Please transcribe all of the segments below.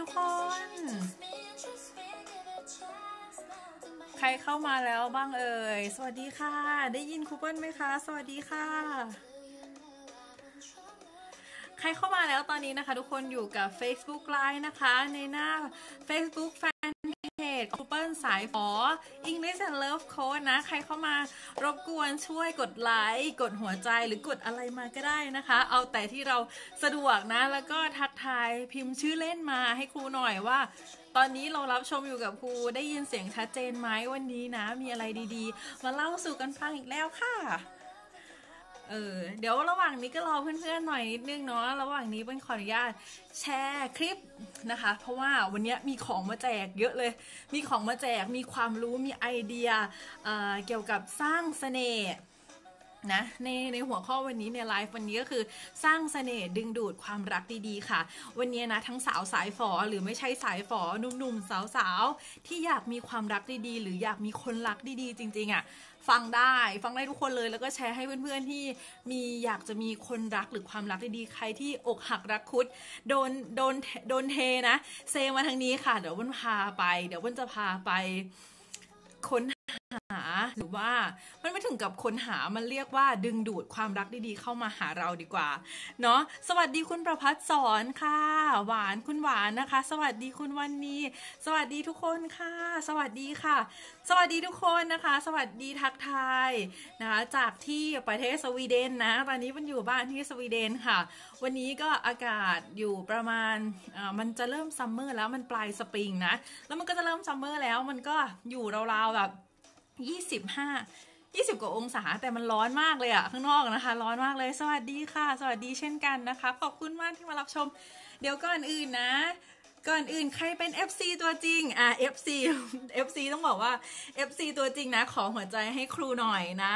ทุกคน ใครเข้ามาแล้วบ้างเอ่ย สวัสดีค่ะ ได้ยินคูเปิ้ลไหมคะ สวัสดีค่ะ ใครเข้ามาแล้วตอนนี้นะคะ ทุกคนอยู่กับ Facebook Live นะคะ ในหน้า Facebook Fan จคูเปิลสายฟออิง l i ส h น n d Love c o d นะ ใครเข้ามารบกวนช่วยกดไลค์กดหัวใจหรือกดอะไรมาก็ได้นะคะ เอาแต่ที่เราสะดวกนะ แล้วก็ทักทายพิมพ์ชื่อเล่นมาให้ครูหน่อยว่า ตอนนี้เรารับชมอยู่กับครูได้ยินเสียงชัดเจนไหมวันนี้นะ มีอะไรดีๆ มาเล่าสู่กันฟังอีกแล้วค่ะเออเดี๋ยวระหว่างนี้ก็รอเพื่อนๆ หน่อยนิดนึงเนาะ ระหว่างนี้เป็นขออนุญาตแชร์คลิปนะคะ เพราะว่าวันนี้มีของมาแจกเยอะเลย มีของมาแจก มีความรู้ มีไอเดียเเกี่ยวกับสร้างสเสน่ห์นะในในหัวข้อวันนี้ในไลฟ์วันนี้ก็คือสร้างสเสน่ห์ดึงดูดความรักดีๆ ค่ะ วันนี้นะทั้งสาวสายฝอหรือไม่ใช่สายฝอหนุ่มๆสาวๆที่อยากมีความรักดีๆหรืออยากมีคนรักดีๆจริงๆอะ่ะฟังได้ฟังได้ทุกคนเลยแล้วก็แชร์ให้เพื่อนๆที่มีอยากจะมีคนรักหรือความรักดีๆ ใครที่อกหักรักคุดโดนโดนโดนเทนะเซมาทางนี้ค่ะ เดี๋ยววันพาไปเดี๋ยววันจะพาไปค้นหาหรือว่ามันไม่ถึงกับคนหามันเรียกว่าดึงดูดความรักดีๆเข้ามาหาเราดีกว่าเนาะสวัสดีคุณประพัฒสอนค่ะ หวานคุณหวานนะคะ สวัสดีคุณวันนี้ สวัสดีทุกคนค่ะ สวัสดีค่ะ สวัสดีทุกคนนะคะ สวัสดีทักทายนะคะจากที่ประเทศสวีเดนนะ ตอนนี้มันอยู่บ้านที่สวีเดนค่ะ วันนี้ก็อากาศอยู่ประมาณมันจะเริ่มซัมเมอร์แล้วมันปลายสปริงนะแล้วมันก็จะเริ่มซัมเมอร์แล้ว มันก็อยู่ราวๆแบบยี่สิบห้า ยี่สิบกว่าองศา แต่มันร้อนมากเลยอะข้างนอกนะคะร้อนมากเลย สวัสดีค่ะ สวัสดีเช่นกันนะคะ ขอบคุณมากที่มารับชม เดี๋ยวก่อนอื่นนะ ก่อนอื่นใครเป็น FC ตัวจริง อ่ะ FC FC ต้องบอกว่า FC ตัวจริงนะ ขอหัวใจให้ครูหน่อยนะ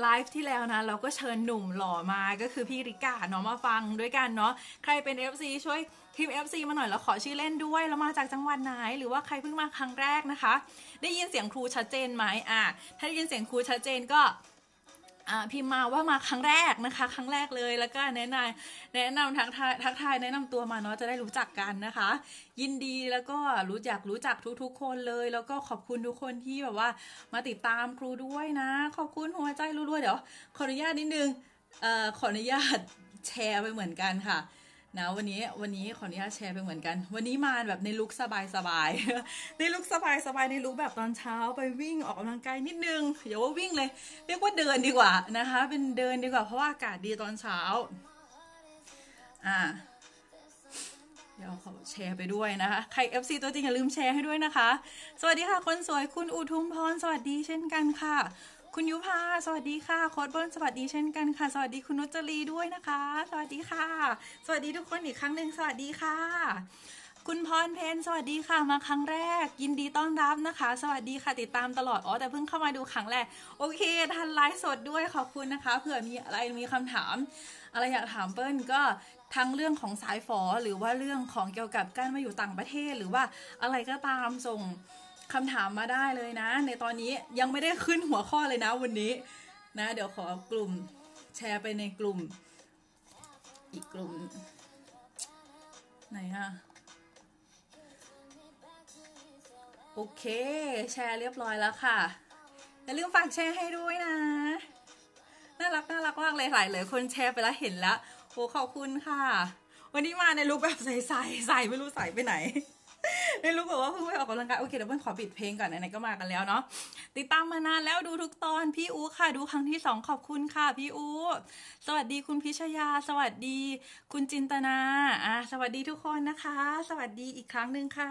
ไลฟ์ที่แล้วนะ เราก็เชิญหนุ่มหล่อมาก็คือพี่ริกาเนาะมาฟังด้วยกันเนาะใครเป็น FC ช่วยทีม FC มาหน่อยแล้วขอชื่อเล่นด้วย แล้วมาจากจังหวัดไหนหรือว่าใครเพิ่งมาครั้งแรกนะคะ ได้ยินเสียงครูชัดเจนไหมอ่ะ ถ้าได้ยินเสียงครูชัดเจนก็พิมมาว่ามาครั้งแรกนะคะ ครั้งแรกเลยแล้วก็แนะนำแนะนำทักทายทักทายแนะนำตัวมาเนาะจะได้รู้จักกันนะคะ ยินดีแล้วก็รู้จักรู้จักทุก ๆ คนเลย แล้วก็ขอบคุณทุกคนที่แบบว่ามาติดตามครูด้วยนะขอบคุณหัวใจรัวๆเดี๋ยวขออนุญาตนิดนึงขออนุญาตแชร์ไปเหมือนกันค่ะนะวันนี้วันนี้ขออนุญาตแชร์ไปเหมือนกัน วันนี้มาแบบในลุกสบายสบายในลุกสบายสบายในลุกแบบตอนเช้าไปวิ่งออกกำลังกายนิดนึงอย่าว่าวิ่งเลยเรียกว่าเดินดีกว่านะคะ เป็นเดินดีกว่าเพราะว่าอากาศดีตอนเช้าอ่าเดี๋ยวขอแชร์ไปด้วยนะคะใคร FC ตัวจริงอย่าลืมแชร์ให้ด้วยนะคะ สวัสดีค่ะคนสวยคุณอุทุมพรสวัสดีเช่นกันค่ะคุณยุพา สวัสดีค่ะ โค้ดเบิ้ลสวัสดีเช่นกันค่ะ สวัสดีคุณนุจรีด้วยนะคะ สวัสดีค่ะ สวัสดีทุกคนอีกครั้งหนึ่ง สวัสดีค่ะ คุณพรเพนสวัสดีค่ะ มาครั้งแรก ยินดีต้อนรับนะคะ สวัสดีค่ะติดตามตลอด อ๋อแต่เพิ่งเข้ามาดูครั้งแรก โอเค ทันไลฟ์สดด้วย ขอบคุณนะคะ เผื่อมีอะไรมีคำถาม อะไรอยากถามเปิ้ลก็ทั้งเรื่องของสายฝอ หรือว่าเรื่องของเกี่ยวกับการมาอยู่ต่างประเทศหรือว่าอะไรก็ตามส่งคำถามมาได้เลยนะ ในตอนนี้ยังไม่ได้ขึ้นหัวข้อเลยนะวันนี้นะเดี๋ยวขอกลุ่มแชร์ไปในกลุ่ม อีกกลุ่มไหนฮะโอเค แชร์เรียบร้อยแล้วค่ะอย่าลืมฝากแชร์ให้ด้วยนะน่ารักน่ารักมากเลยหลายเลยคนแชร์ไปแล้วเห็นแล้วโอ้ขอบคุณค่ะ วันนี้มาในรูปแบบใสๆใสไม่รู้ใสไปไหนไม่รู้บอกว่าเพิ่งไปออกกำลังกายโอเคเดี๋ยวเพิ่งขอปิดเพลงก่อนไหนๆก็มากันแล้วเนาะติดตามมานานแล้วดูทุกตอน พี่อู๋ค่ะดูครั้งที่สองขอบคุณค่ะพี่อู๋สวัสดีคุณพิชยา สวัสดี คุณจินตนาอ่าสวัสดีทุกคนนะคะ สวัสดีอีกครั้งหนึ่งค่ะ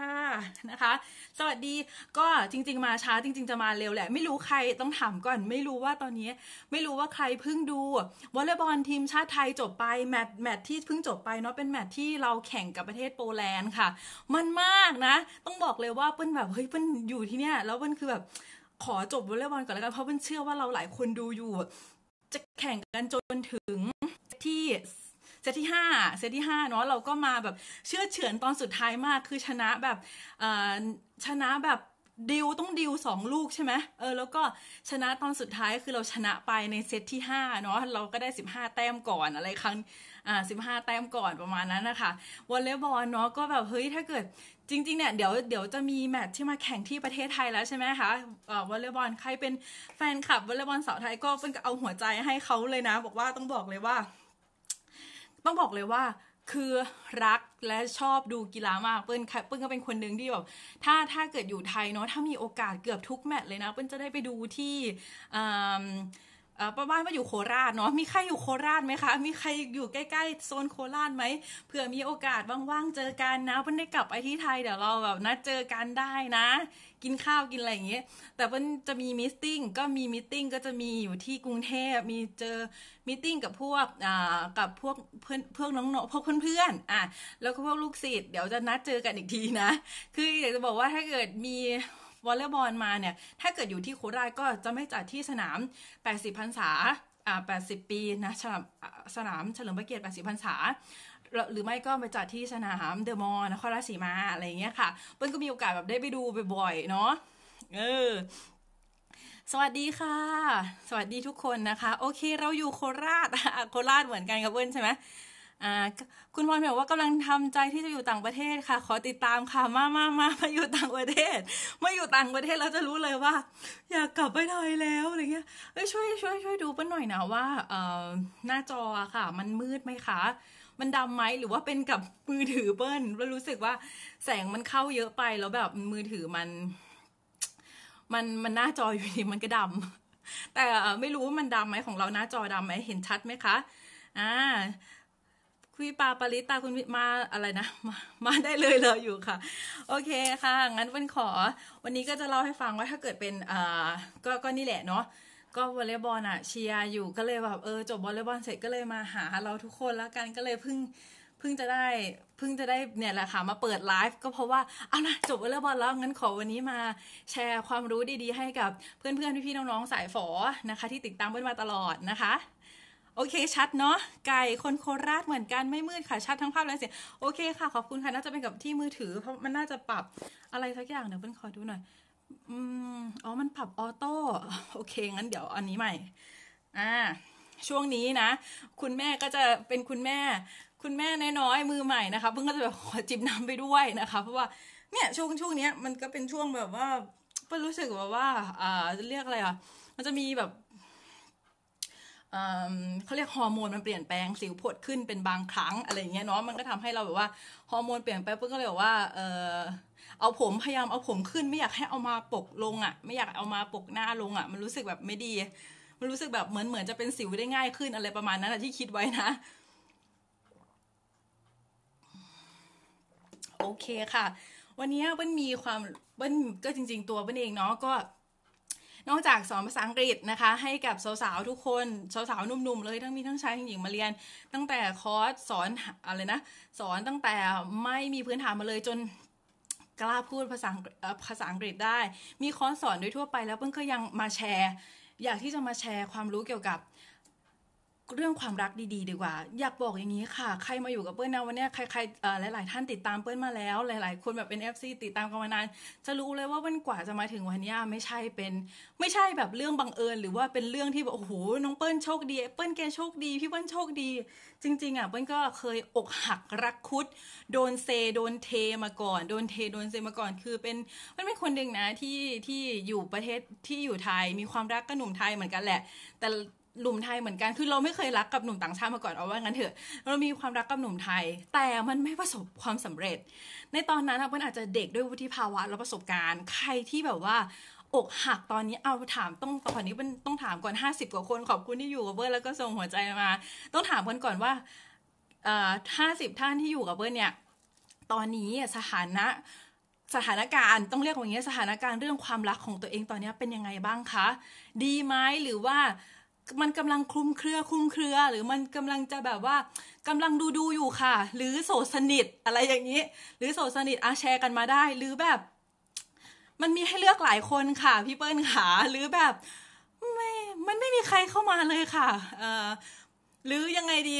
นะคะ สวัสดีก็จริงๆมาช้าจริงๆจะมาเร็วแหละไม่รู้ใครต้องถามก่อน ไม่รู้ว่าตอนนี้ ไม่รู้ว่าใครเพิ่งดูวอลเลย์บอลทีมชาติไทยจบไปแมตช์แมตช์ที่เพิ่งจบไปเนาะเป็นแมตช์ที่เราแข่งกับประเทศโปแลนด์ค่ะ มันมากนะต้องบอกเลยว่าเปิ้นแบบเฮ้ยเปิ้นอยู่ที่เนี่ยแล้วเปิ้นคือแบบขอจบวอลเลย์บอลก่อนแล้วกันเพราะเปิ้นเชื่อว่าเราหลายคนดูอยู่ จะแข่งกันจนถึงที่เซตที่ห้าเซตที่ห้าเนาะเราก็มาแบบเชื่อเฉือนตอนสุดท้ายมากคือชนะแบบชนะแบบดิวต้องดิวสองลูกใช่ไหมเออ แล้วก็ชนะตอนสุดท้ายคือเราชนะไปในเซตที่ห้าเนาะเราก็ได้สิบห้าแต้มก่อนอะไรครั้งอ่า้าแต้มก่อนประมาณนั้นนะคะวอลเลย์บอลเนาะก็แบบ เฮ้ย ถ้าเกิดจริงๆเนี่ยเดี๋ยวเดี๋ยวจะมีแมตช์ที่มาแข่งที่ประเทศไทยแล้วใช่ไหมคะวอลเลย์บอลใครเป็นแฟนคลับวอลเลย์บอลสาวไทยก็เป็นเอาหัวใจให้เขาเลยนะบอกว่าต้องบอกเลยว่า ต้องบอกเลยว่า คือรักและชอบดูกีฬามากเปิ้ลเปิ้ลก็เป็นคนหนึ่งที่แบบถ้าถ้าเกิดอยู่ไทยเนาะถ้ามีโอกาสเกือบทุกแมตช์เลยนะเปิ้ลจะได้ไปดูที่ประมาณว่าอยู่โคราชเนาะ มีใครอยู่โคราชไหมคะ มีใครอยู่ใกล้ๆโซนโคราชไหมเผื่อมีโอกาสว่างๆเจอกันนะ เพิ่นได้กลับไปที่ไทยเดี๋ยวเราแบบนัดเจอกันได้นะ กินข้าวกินอะไรอย่างเงี้ย แต่เพิ่นจะมีมิสติ้งก็มีมิสติ้งก็จะมีอยู่ที่กรุงเทพมีเจอมิสติ้งกับพวกอ่ากับพวกเพื่อนเพื่อนน้องๆพวกเพื่อนๆอ่ะแล้วก็พวกลูกศิษย์เดี๋ยวจะนัดเจอกันอีกทีนะคืออยากจะบอกว่าถ้าเกิดมีวอลเลย์บอลมาเนี่ย ถ้าเกิดอยู่ที่โคราชก็จะไม่จัดที่สนาม 80พรรษา อ่า 80 ปีนะ สนาม สนามเฉลิมพระเกียรติ80พรรษา หรือไม่ก็ไปจัดที่สนามเดอะมอลล์นครราชสีมาอะไรเงี้ยค่ะ เปิ้ลก็มีโอกาสแบบได้ไปดูบ่อยๆเนาะ เออ สวัสดีค่ะ สวัสดีทุกคนนะคะ โอเคเราอยู่โคราช โคราชเหมือนกันกับเพื่อนใช่ไหม่าคุณพรบอกว่ากำลังทำใจที่จะอยู่ต่างประเทศค่ะ ขอติดตามค่ะมามามามาอยู่ต่างประเทศมาอยู่ต่างประเทศเราจะรู้เลยว่า อยากกลับไปไทยแล้วอะไรเงี้ยเอ้ยช่วยช่วยช่วยดูป้นหน่อยนะว่าเอ่อหน้าจอค่ะ มันมืดไหมคะ มันดำไหมหรือว่าเป็นกับมือถือเปิ้ลเรารู้สึกว่า แสงมันเข้าเยอะไปแล้วแบบมือถือมัน มันมันหน้าจออยู่ดีมันก็ดำแต่ไม่รู้ว่ามันดำไหมของเราหน้าจอดำไหมเห็นชัดไหมคะ อ่าคุยปาปริตาคุณมาอะไรนะมามาได้เลยเลยอยู่ค่ะ โอเคค่ะ งั้นเป็นขอ วันนี้ก็จะเล่าให้ฟังว่าถ้าเกิดเป็นอ่าก็ก็นี่แหละเนาะ ก็วอลเลย์บอลอ่ะเชียร์อยู่ก็เลยแบบเออ จบวอลเลย์บอลเสร็จก็เลยมาหาเราทุกคนแล้วกันก็เลย เพิ่งเพิ่งจะได้เพิ่งจะได้เนี่ยแหละค่ะมาเปิดไลฟ์ก็เพราะว่าเอานะจบวอลเลย์บอลแล้ว งั้นขอวันนี้มา แชร์ความรู้ดีๆ ให้กับเพื่อนๆ พี่ๆ น้องๆสายฝอนะคะ ที่ติดตามเพื่อนมาตลอดนะคะโอเคชัดเนาะไก่คนโคราชเหมือนกันไม่มืดค่ะ ชัดทั้งภาพและเสียงโอเคค่ะขอบคุณค่ะน่าจะเป็นกับที่มือถือเพราะมันน่าจะปรับอะไรสักอย่างเดี๋ยวเพิ่นคอยดูหน่อยอืมอ๋อ มันปรับออโต้โอเคงั้นเดี๋ยวอันนี้ใหม่อ่าช่วงนี้นะ คุณแม่ก็จะเป็นคุณแม่ คุณแม่น้อยๆมือใหม่นะคะเพิ่งก็จะแบบขอจิบน้ำไปด้วยนะคะเพราะว่าเนี่ยช่วงช่วงนี้มันก็เป็นช่วงแบบว่าเพิ่นรู้สึกแบบว่า อ่าเรียกอะไรอ่ะมันจะมีแบบเขาเรียกฮอร์โมนมันเปลี่ยนแปลงสิวผดขึ้นเป็นบางครั้งอะไรอย่างเงี้ยเนาะมันก็ทำให้เราแบบว่าฮอร์โมนเปลี่ยนแปลงก็เลยบอกว่าเออเอาผมพยายามเอาผมขึ้นไม่อยากให้เอามาปกลงอะ่ะ ไม่อยากเอามาปกหน้าลงอะ่ะมันรู้สึกแบบไม่ดี มันรู้สึกแบบเหมือนเหมือนจะเป็นสิวได้ง่ายขึ้นอะไรประมาณนั้นที่คิดไว้นะ โอเคค่ะ วันนี้เบิ้ลมีความเบิ้ลก็จริงๆตัวเบิ้ลเองเนาะก็นอกจากสอนภาษาอังกฤษนะคะให้กับสาวๆทุกคน สาวๆหนุ่มๆเลยทั้งมีทั้งชายทั้งหญิงมาเรียน ตั้งแต่คอร์สสอนอะไรนะสอนตั้งแต่ไม่มีพื้นฐานมาเลยจนกล้าพูดภาษาภาษาอังกฤษได้มีคอร์สสอนโดยทั่วไป แล้วเพิ่งก็ยังมาแชร์ อยากที่จะมาแชร์ความรู้เกี่ยวกับเรื่องความรักดีๆ ดีกว่าอยากบอกอย่างนี้ค่ะ ใครมาอยู่กับเปิ้ลนะวันนี้ใครๆหลาย ๆ ท่านติดตามเปิ้ลมาแล้ว หลาย ๆ คนแบบเป็นเอซีติดตามกันมานาน จะรู้เลยว่าวันกว่าจะมาถึงวันนี้ไม่ใช่เป็นไม่ใช่แบบเรื่องบังเอิญ หรือว่าเป็นเรื่องที่แบบโอ้โหน้องเปิ้ลโชคดีเปิ้ลแกโชคดี พี่เปิ้ลโชคดี จริงๆอ่ะเปิ้ลก็เคยอกหักรักคุด โดนเซโดนเทมาก่อน โดนเทโดนเซมาก่อน คือ เป็นมันเป็นคนหนึ่งนะที่ที่อยู่ประเทศที่อยู่ไทยมีความรักกับหนุ่มไทยเหมือนกันแหละ แต่หนุ่มไทยเหมือนกัน คือเราไม่เคยรักกับหนุ่มต่างชาติมาก่อนเอาว่างั้นเถอะ เรามีความรักกับหนุ่มไทย แต่มันไม่ประสบความสำเร็จ ในตอนนั้นมันอาจจะเด็กด้วยวุฒิภาวะและประสบการณ์ ใครที่แบบว่า อกหักตอนนี้เอาถามต้อง ตอนนี้เป็นต้องถามก่อน50กว่าคน ขอบคุณที่อยู่กับเบิร์แล้วก็ส่งหัวใจมา ต้องถามกันก่อนว่าห้าสิบท่านที่อยู่กับเบิร์เนี่ย ตอนนี้สถานะ สถานการณ์ ต้องเรียกว่าอย่างนี้สถานการณ์เรื่องความรักของตัวเองตอนนี้เป็นยังไงบ้างคะ ดีไหมหรือว่ามันกำลังคลุมเครือคลุมเครือ หรือมันกำลังจะแบบว่า กำลังดูดูอยู่ค่ะ หรือโสดสนิทอะไรอย่างนี้ หรือโสดสนิทอาแชร์กันมาได้ หรือแบบ มันมีให้เลือกหลายคนค่ะพี่เปิ้ลขาหรือแบบ ไม่ มันไม่มีใครเข้ามาเลยค่ะเออหรือยังไงดี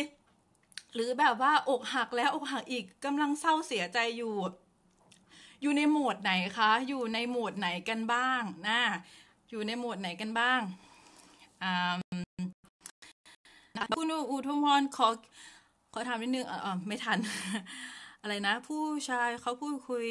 หรือแบบว่าอกหักแล้วอกหักอีกกำลังเศร้าเสียใจอยู่ อยู่ในโหมดไหนคะ อยู่ในโหมดไหนกันบ้างนะอยู่ในโหมดไหนกันบ้างคุณอุทุมพรขอขอถามนิดนึงอ่าไม่ทันอะไรนะผู้ชายเขาพูดคุย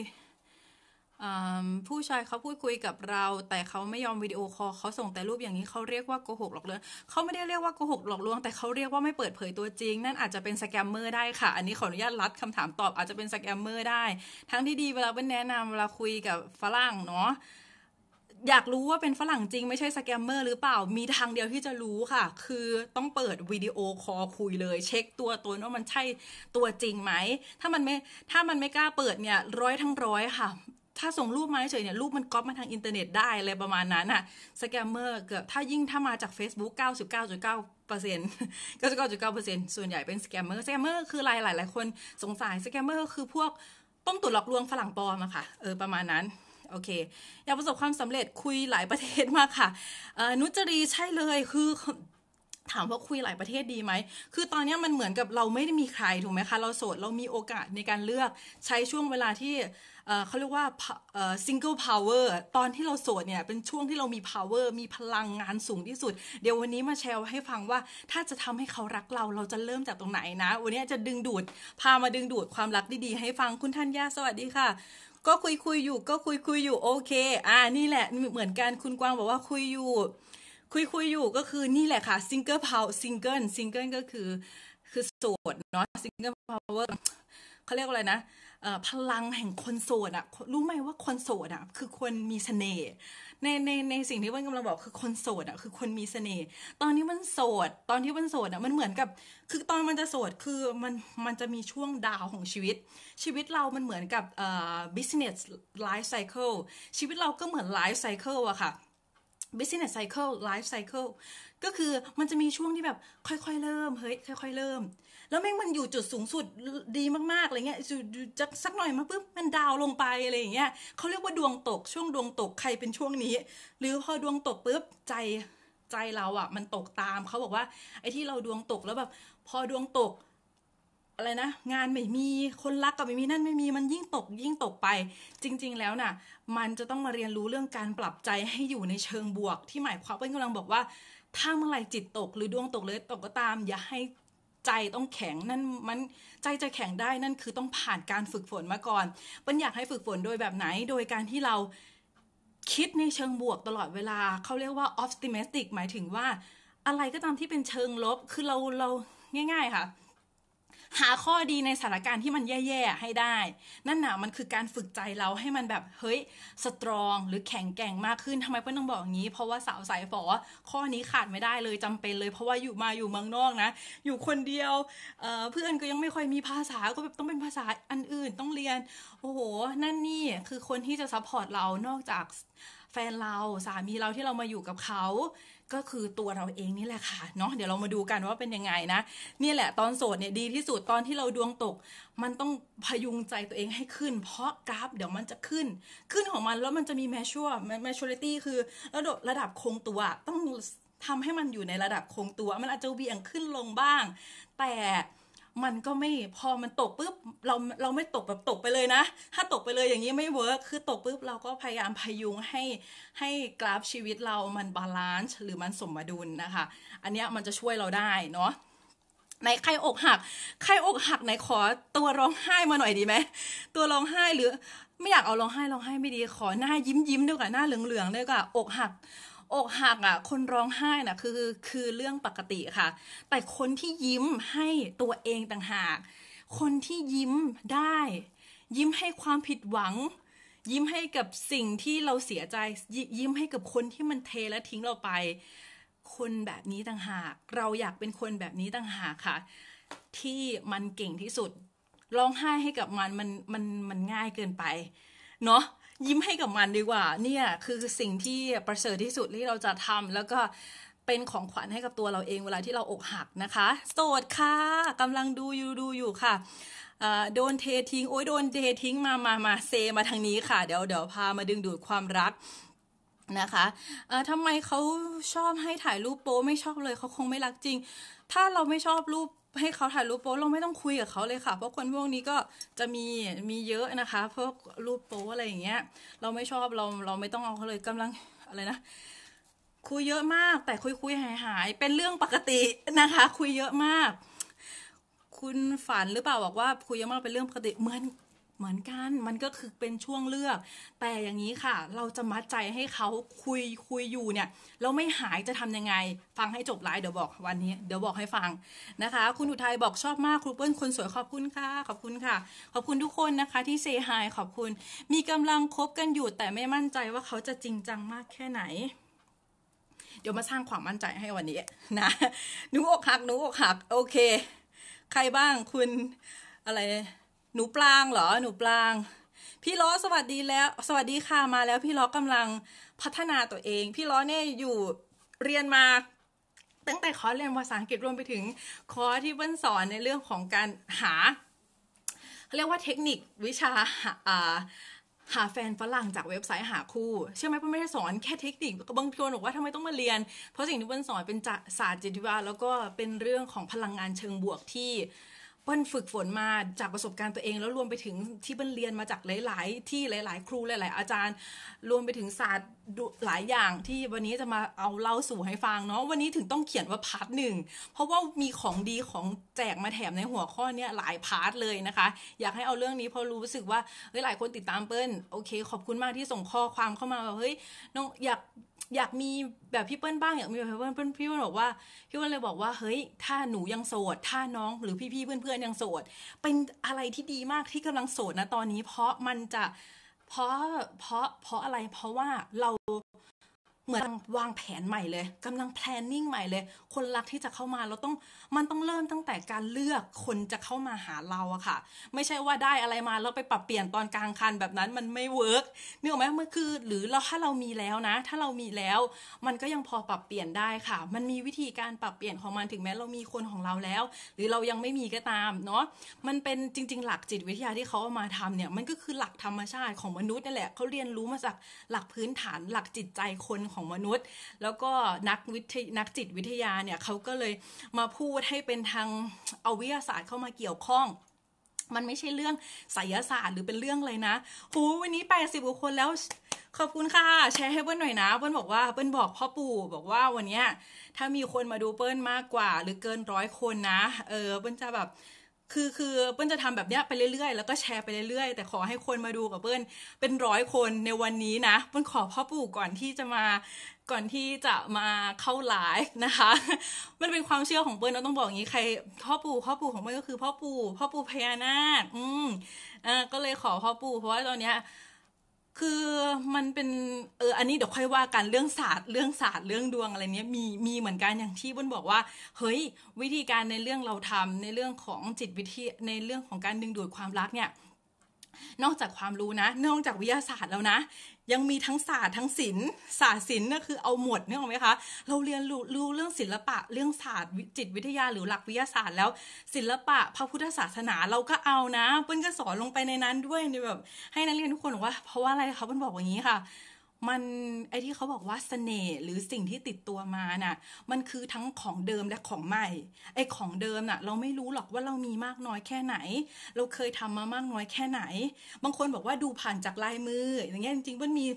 ผู้ชายเขาพูดคุยกับเรา แต่เขาไม่ยอมวิดีโอคอลเขาส่งแต่รูปอย่างนี้เขาเรียกว่าโกหกหลอกลวงเขาไม่ได้เรียกว่าโกหกหลอกลวงแต่เขาเรียกว่าไม่เปิดเผยตัวจริง นั่น อาจจะเป็นสแกมเมอร์ได้ ค่ะ อันนี้ขออนุญาตรัดคำถามตอบ อาจจะเป็นสแกมเมอร์ได้ ทั้งที่ดีเวลาเป็นแนะนำเวลาคุยกับฝรั่งเนาะอยากรู้ว่าเป็นฝรั่งจริงไม่ใช่สแกมเมอร์หรือเปล่ามีทางเดียวที่จะรู้ค่ะ คือต้องเปิดวิดีโอคอลคุยเลย เช็คตัวตนว่ามันใช่ตัวจริงไหม ถ้ามันไม่ถ้ามันไม่กล้าเปิดเนี่ยร้อยทั้งร้อยค่ะ ถ้าส่งรูปมาเฉยเนี่ยรูปมันก๊อปมาทางอินเทอร์เน็ตได้อะไรประมาณนั้นอะสแกมเมอร์เกือบถ้ายิ่งถ้ามาจาก Facebook 99.9เปอร์เซ็นต์ุกปอร์เซ็นต์ส่วนใหญ่เป็นสแกมเมอร์สแกมเมอร์คือหลายหลายหลายคนสงสัยสแกมเมอร์คือพวกต้มตุ๋นหลอกลวงฝรั่งปลอมอะค่ะเออประมาณนั้นโอเคอยากประสบความสำเร็จคุยหลายประเทศมากค่ะ นุจรีใช่เลย คือถามว่าคุยหลายประเทศดีไหม คือตอนนี้มันเหมือนกับเราไม่ได้มีใครถูกไหมคะ เราโสดเรามีโอกาสในการเลือกใช้ช่วงเวลาที่เขาเรียกว่า single power ตอนที่เราโสดเนี่ยเป็นช่วงที่เรามี power มีพลังงานสูงที่สุด เดี๋ยววันนี้มาแชร์ให้ฟังว่าถ้าจะทำให้เขารักเราเราจะเริ่มจากตรงไหนนะ วันนี้จะดึงดูด พามาดึงดูดความรักดีๆให้ฟังคุณทัญญาสวัสดีค่ะก็คุยคุยอยู่ ก็คุยคุยอยู่โอเค อ่า นี่แหละเหมือนกันคุณกวางบอกว่าคุยอยู่ คุยคุยอยู่ก็คือนี่แหละค่ะซิงเกิลพาวซิงเกิลซิงเกิลก็คือ คือโสดเนาะซิงเกิลพาวเวอร์เขาเรียกว่าอะไรนะพลังแห่งคนโสดอะรู้ไหมว่าคนโสดอะคือคนมีเสน่ห์ในในในสิ่งที่วันกำลังบอกคือคนโสดอ่ะคือคนมีเสน่ห์ตอนนี้มันโสดตอนที่มันโสดอ่ะมันเหมือนกับคือตอนมันจะโสดคือมันมันจะมีช่วงดาวของชีวิต ชีวิตเรามันเหมือนกับเอ่อ business life cycle ชีวิตเราก็เหมือน life cycle อะค่ะ business cycle life cycle ก็คือมันจะมีช่วงที่แบบค่อย ๆเริ่มเฮ้ยค่อยๆเริ่มแล้วแม่งมันอยู่จุดสูงสุดดีมากๆอะไรเงี้ยจะสักหน่อยมาปุ๊บมันดาวลงไปอะไรอย่างเงี้ยเขาเรียกว่าดวงตกช่วงดวงตกใครเป็นช่วงนี้ หรือพอดวงตกปุ๊บใจใจเราอะ่ะ มันตกตามเขาบอกว่า ไอ้ที่เราดวงตกแล้วแบบ พอดวงตกอะไรนะงานไม่มีคนรักก็ไม่มีนั่นไม่มีมันยิ่งตกยิ่งตกไป จริงๆแล้วน่ะ มันจะต้องมาเรียนรู้เรื่องการปรับใจให้อยู่ในเชิงบวก ที่หมายความว่ากำลังบอกว่าถ้าเมื่อไหร่จิตตก หรือดวงตกเลยตกก็ตาม อย่าให้ใจต้องแข็งนั่นมันใจจะแข็งได้นั่นคือต้องผ่านการฝึกฝนมาก่อนปันอยากให้ฝึกฝนโดยแบบไหน โดยการที่เราคิดในเชิงบวกตลอดเวลา เขาเรียกว่า optimistic หมายถึงว่า อะไรก็ตามที่เป็นเชิงลบ คือเราเราง่ายๆค่ะหาข้อดีในสถานการณ์ที่มันแย่ๆให้ได้ นั่นหนามันคือการฝึกใจเราให้มันแบบเฮ้ยสตรองหรือแข็งแกร่งมากขึ้นทำไมเพื่อนต้องบอกอย่างนี้ เพราะว่าสาวสายฝอ ข้อนี้ขาดไม่ได้เลยจำเป็นเลยเพราะว่าอยู่มาอยู่เมืองนอกนะ อยู่คนเดียวเเพื่อนก็ยังไม่ค่อยมีภาษาก็แบบต้องเป็นภาษาอันอื่นต้องเรียนโอ้โหนั่นนี่คือคนที่จะซัพพอร์ตเรานอกจากแฟนเราสามีเราที่เรามาอยู่กับเขาก็คือตัวเราเองนี่แหละค่ะเนาะเดี๋ยวเรามาดูกันว่าเป็นยังไงนะนี่แหละตอนโสดเนี่ยดีที่สุด ตอนที่เราดวงตก มันต้องพยุงใจตัวเองให้ขึ้น เพราะกราฟเดี๋ยวมันจะขึ้นขึ้นของมันแล้วมันจะมีแมชชัวแมชชัวริตี้คือระดับระดับคงตัวต้องทำให้มันอยู่ในระดับคงตัว มันอาจจะเบี่ยงขึ้นลงบ้าง แต่มันก็ไม่พอมันตกปุ๊บเราเราไม่ตกแบบตกไปเลยนะ ถ้าตกไปเลยอย่างนี้ไม่เวิร์คคือตกปุ๊บเราก็พยายามพยุงให้ให้กราฟชีวิตเรามันบาลานซ์หรือมันสมดุลนะคะ อันนี้มันจะช่วยเราได้เนาะในใครอกหักใครอกหักไหนขอตัวร้องไห้มาหน่อยดีไหมตัวร้องไห้หรือ ไม่อยากเอาร้องไห้ร้องไห้ไม่ดีขอหน้ายิ้มยิ้มด้วยกับหน้าเหลืองเหลืองด้วยกับอกหักอกหักอ่ะคนร้องไห้น่ะคือคือเรื่องปกติค่ะ แต่คนที่ยิ้มให้ตัวเองต่างหาก คนที่ยิ้มได้ ยิ้มให้ความผิดหวัง ยิ้มให้กับสิ่งที่เราเสียใจยิ้มให้กับคนที่มันเทและทิ้งเราไป คนแบบนี้ต่างหาก เราอยากเป็นคนแบบนี้ต่างหากค่ะ ที่มันเก่งที่สุด ร้องไห้ให้กับมันมันมันมันง่ายเกินไป เนาะยิ้มให้กับมันดีกว่าเนี่ยคือสิ่งที่ประเสริฐที่สุดที่เราจะทำแล้วก็เป็นของขวัญให้กับตัวเราเองเวลาที่เราอกหักนะคะโสดค่ะกำลังดูอยู่ดูอยู่ค่ะโดนเททิ้งโอ้ยโดนเททิ้งมามามาเซมาทางนี้ค่ะเดี๋ยวเดี๋ยวพามาดึงดูดความรักนะคะทำไมเขาชอบให้ถ่ายรูปโป้ไม่ชอบเลยเขาคงไม่รักจริง ถ้าเราไม่ชอบรูปให้เขาถ่ายรูปโป๊เราไม่ต้องคุยกับเขาเลยค่ะเพราะคนพวกนี้ก็จะมีมีเยอะนะคะพวกรูปโป๊อะไรอย่างเงี้ยเราไม่ชอบเราเราไม่ต้องเอาเขาเลยกำลังอะไรนะคุยเยอะมากแต่คุยคุยหายหายเป็นเรื่องปกตินะคะ คุยเยอะมาก คุณฝันหรือเปล่าบอกว่าคุยเยอะมากเป็นเรื่องปกติเหมือนเหมือนกัน มันก็คือเป็นช่วงเลือก แต่อย่างนี้ค่ะ เราจะมัดใจให้เขาคุยคุยอยู่เนี่ยแล้วไม่หายจะทำยังไง ฟังให้จบไลฟ์เดี๋ยวบอกวันนี้ เดี๋ยวบอกให้ฟังนะคะ คุณอุทัยบอกชอบมากครูเปิ้ลคนสวยขอบคุณค่ะ ขอบคุณค่ะ ขอบคุณทุกคนนะคะ ที่เซฮายขอบคุณ มีกำลังคบกันอยู่ แต่ไม่มั่นใจว่าเขาจะจริงจังมากแค่ไหน เดี๋ยวมาสร้างความมั่นใจให้วันนี้นะหนูอกหักหนูอกหักโอเค ใครบ้างคุณอะไรหนูปลางเหรอหนูปลาง พี่ล้อสวัสดีแล้วสวัสดีค่ะมาแล้วพี่ล้อกำลังพัฒนาตัวเอง พี่ล้อเนี่ยอยู่เรียนมา ตั้งแต่คอร์สเรียนภาษาอังกฤษรวมไปถึงคอร์สที่เปิ้นสอนในเรื่องของการหาเรียกว่าเทคนิควิชาหาแฟนฝรั่งจากเว็บไซต์หาคู่เชื่อไหมเพื่อนไม่ได้สอนแค่เทคนิคบางคนบอกว่าทำไมต้องมาเรียน เพราะสิ่งที่เพื่อนสอนเป็นศาสตร์จิตวิทยาแล้วก็เป็นเรื่องของพลังงานเชิงบวกที่เปิ้ลฝึกฝนมาจากประสบการณ์ตัวเอง แล้วรวมไปถึงที่เปิ้ลเรียนมาจากหลาย ๆ ที่หลาย ๆ ครูหลาย ๆ อาจารย์รวมไปถึงศาสตร์หลายอย่างที่วันนี้จะมาเอาเล่าสู่ให้ฟังเนาะวันนี้ถึงต้องเขียนว่าพาร์ทหนึ่งเพราะว่ามีของดีของแจกมาแถมในหัวข้อเนี้ยหลายพาร์ทเลยนะคะ อยากให้เอาเรื่องนี้เพราะรู้สึกว่าเฮ้ยหลายคนติดตามเปิ้ลโอเคขอบคุณมากที่ส่งข้อความเข้ามาแบบเฮ้ยน้องอยากอยากมีแบบพี่เปิ้ลบ้างอย่างมีแบบพี่เปิ้ลพี่เปิ้ลบอกว่า พี่เปิ้ลเลยบอกว่าเฮ้ย ถ้าหนูยังโสดถ้าน้องหรือพี่ๆเพื่อนๆยังโสดเป็นอะไรที่ดีมากที่กำลังโสดนะตอนนี้เพราะมันจะเพราะเพราะเพราะอะไรเพราะว่าเราเหมือนวางแผนใหม่เลย กำลัง planning ใหม่เลย คนรักที่จะเข้ามาเราต้องมันต้องเริ่มตั้งแต่การเลือกคนจะเข้ามาหาเราอะค่ะ ไม่ใช่ว่าได้อะไรมาแล้วไปปรับเปลี่ยนตอนกลางคันแบบนั้นมันไม่เวิร์กนี่หรอไหมเมื่อคือหรือเราถ้าเรามีแล้วนะ ถ้าเรามีแล้ว มันก็ยังพอปรับเปลี่ยนได้ค่ะ มันมีวิธีการปรับเปลี่ยนของมันถึงแม้เรามีคนของเราแล้ว หรือเรายังไม่มีก็ตามเนาะมันเป็นจริงๆ หลักจิตวิทยาที่เขาเอามาทำเนี่ยมันก็คือหลักธรรมชาติของมนุษย์นั่นแหละเขาเรียนรู้มาจากหลักพื้นฐานหลักจิตใจคนของมนุษย์ แล้วก็นักวิทยนักจิตวิทยาเนี่ยเขาก็เลยมาพูดให้เป็นทาง เอาวิทยาศาสตร์เข้ามาเกี่ยวข้อง มันไม่ใช่เรื่องไสยศาสตร์หรือเป็นเรื่องอะไรนะโหวันนี้แปดสิบกว่าคนแล้วขอบคุณค่ะแชร์ให้เปิ้ลหน่อยนะเปิ้ลบอกว่าเปิ้ลบอกพ่อปู่บอกว่าวันเนี้ยถ้ามีคนมาดูเปิ้ลมากกว่า หรือเกินร้อยคนนะ เออเปิ้ลจะแบบคือคือเปิ้ลจะทำแบบเนี้ยไปเรื่อยๆ แล้วก็แชร์ไปเรื่อยๆ แต่ขอให้คนมาดูกับเปิ้ลเป็นร้อยคนในวันนี้นะ เปิ้ลขอพ่อปู่ก่อนที่จะมาก่อนที่จะมาเข้าไลฟ์นะคะมันเป็นความเชื่อของเปิ้ลเราต้องบอกอย่างนี้ใครพ่อปู่พ่อปู่ของเปิ้ลก็คือ พ่อปู่พ่อปู่พญานาคอืมอ่าก็เลยขอพ่อปู่เพราะว่าตอนเนี้ยคือมันเป็นเอออันนี้เดี๋ยวค่อยว่ากันเรื่องศาสตร์ เรื่องศาสตร์เรื่องดวงอะไรเนี้ยมีมีเหมือนกันอย่างที่บุญบอกว่า เฮ้ยวิธีการในเรื่องเราทำในเรื่องของจิตวิทยในเรื่องของการดึงดูดความรักเนี่ยนอกจากความรู้นะ นอกจากวิทยาศาสตร์แล้วนะยังมีทั้งศาสตร์ทั้งศิลป์ศาสตร์ศิลป์นี่คือเอาหมดนึกออกไหมคะเราเรียนรู้เรื่องศิลปะเรื่องศาสตร์จิตวิทยาหรือหลักวิทยาศาสตร์ แล้ว ศิลปะพระพุทธศาสนาเราก็เอานะเพื่อนก็สอนลงไปในนั้นด้วยในแบบ ให้นักเรียนทุกคนว่าเพราะว่าอะไรคะเื่อนบอกอย่างนี้ค่ะมันไอที่เขาบอกว่าสเสน่ห์หรือสิ่งที่ติดตัวมา น่ะ มันคือทั้งของเดิมและของใหม่ไอของเดิมน่ะ เราไม่รู้หรอกว่าเรามีมากน้อยแค่ไหน เราเคยทำมามากน้อยแค่ไหน บางคนบอกว่าดูผ่านจากลายมือ อย่างเงี้ยจริงๆมันมี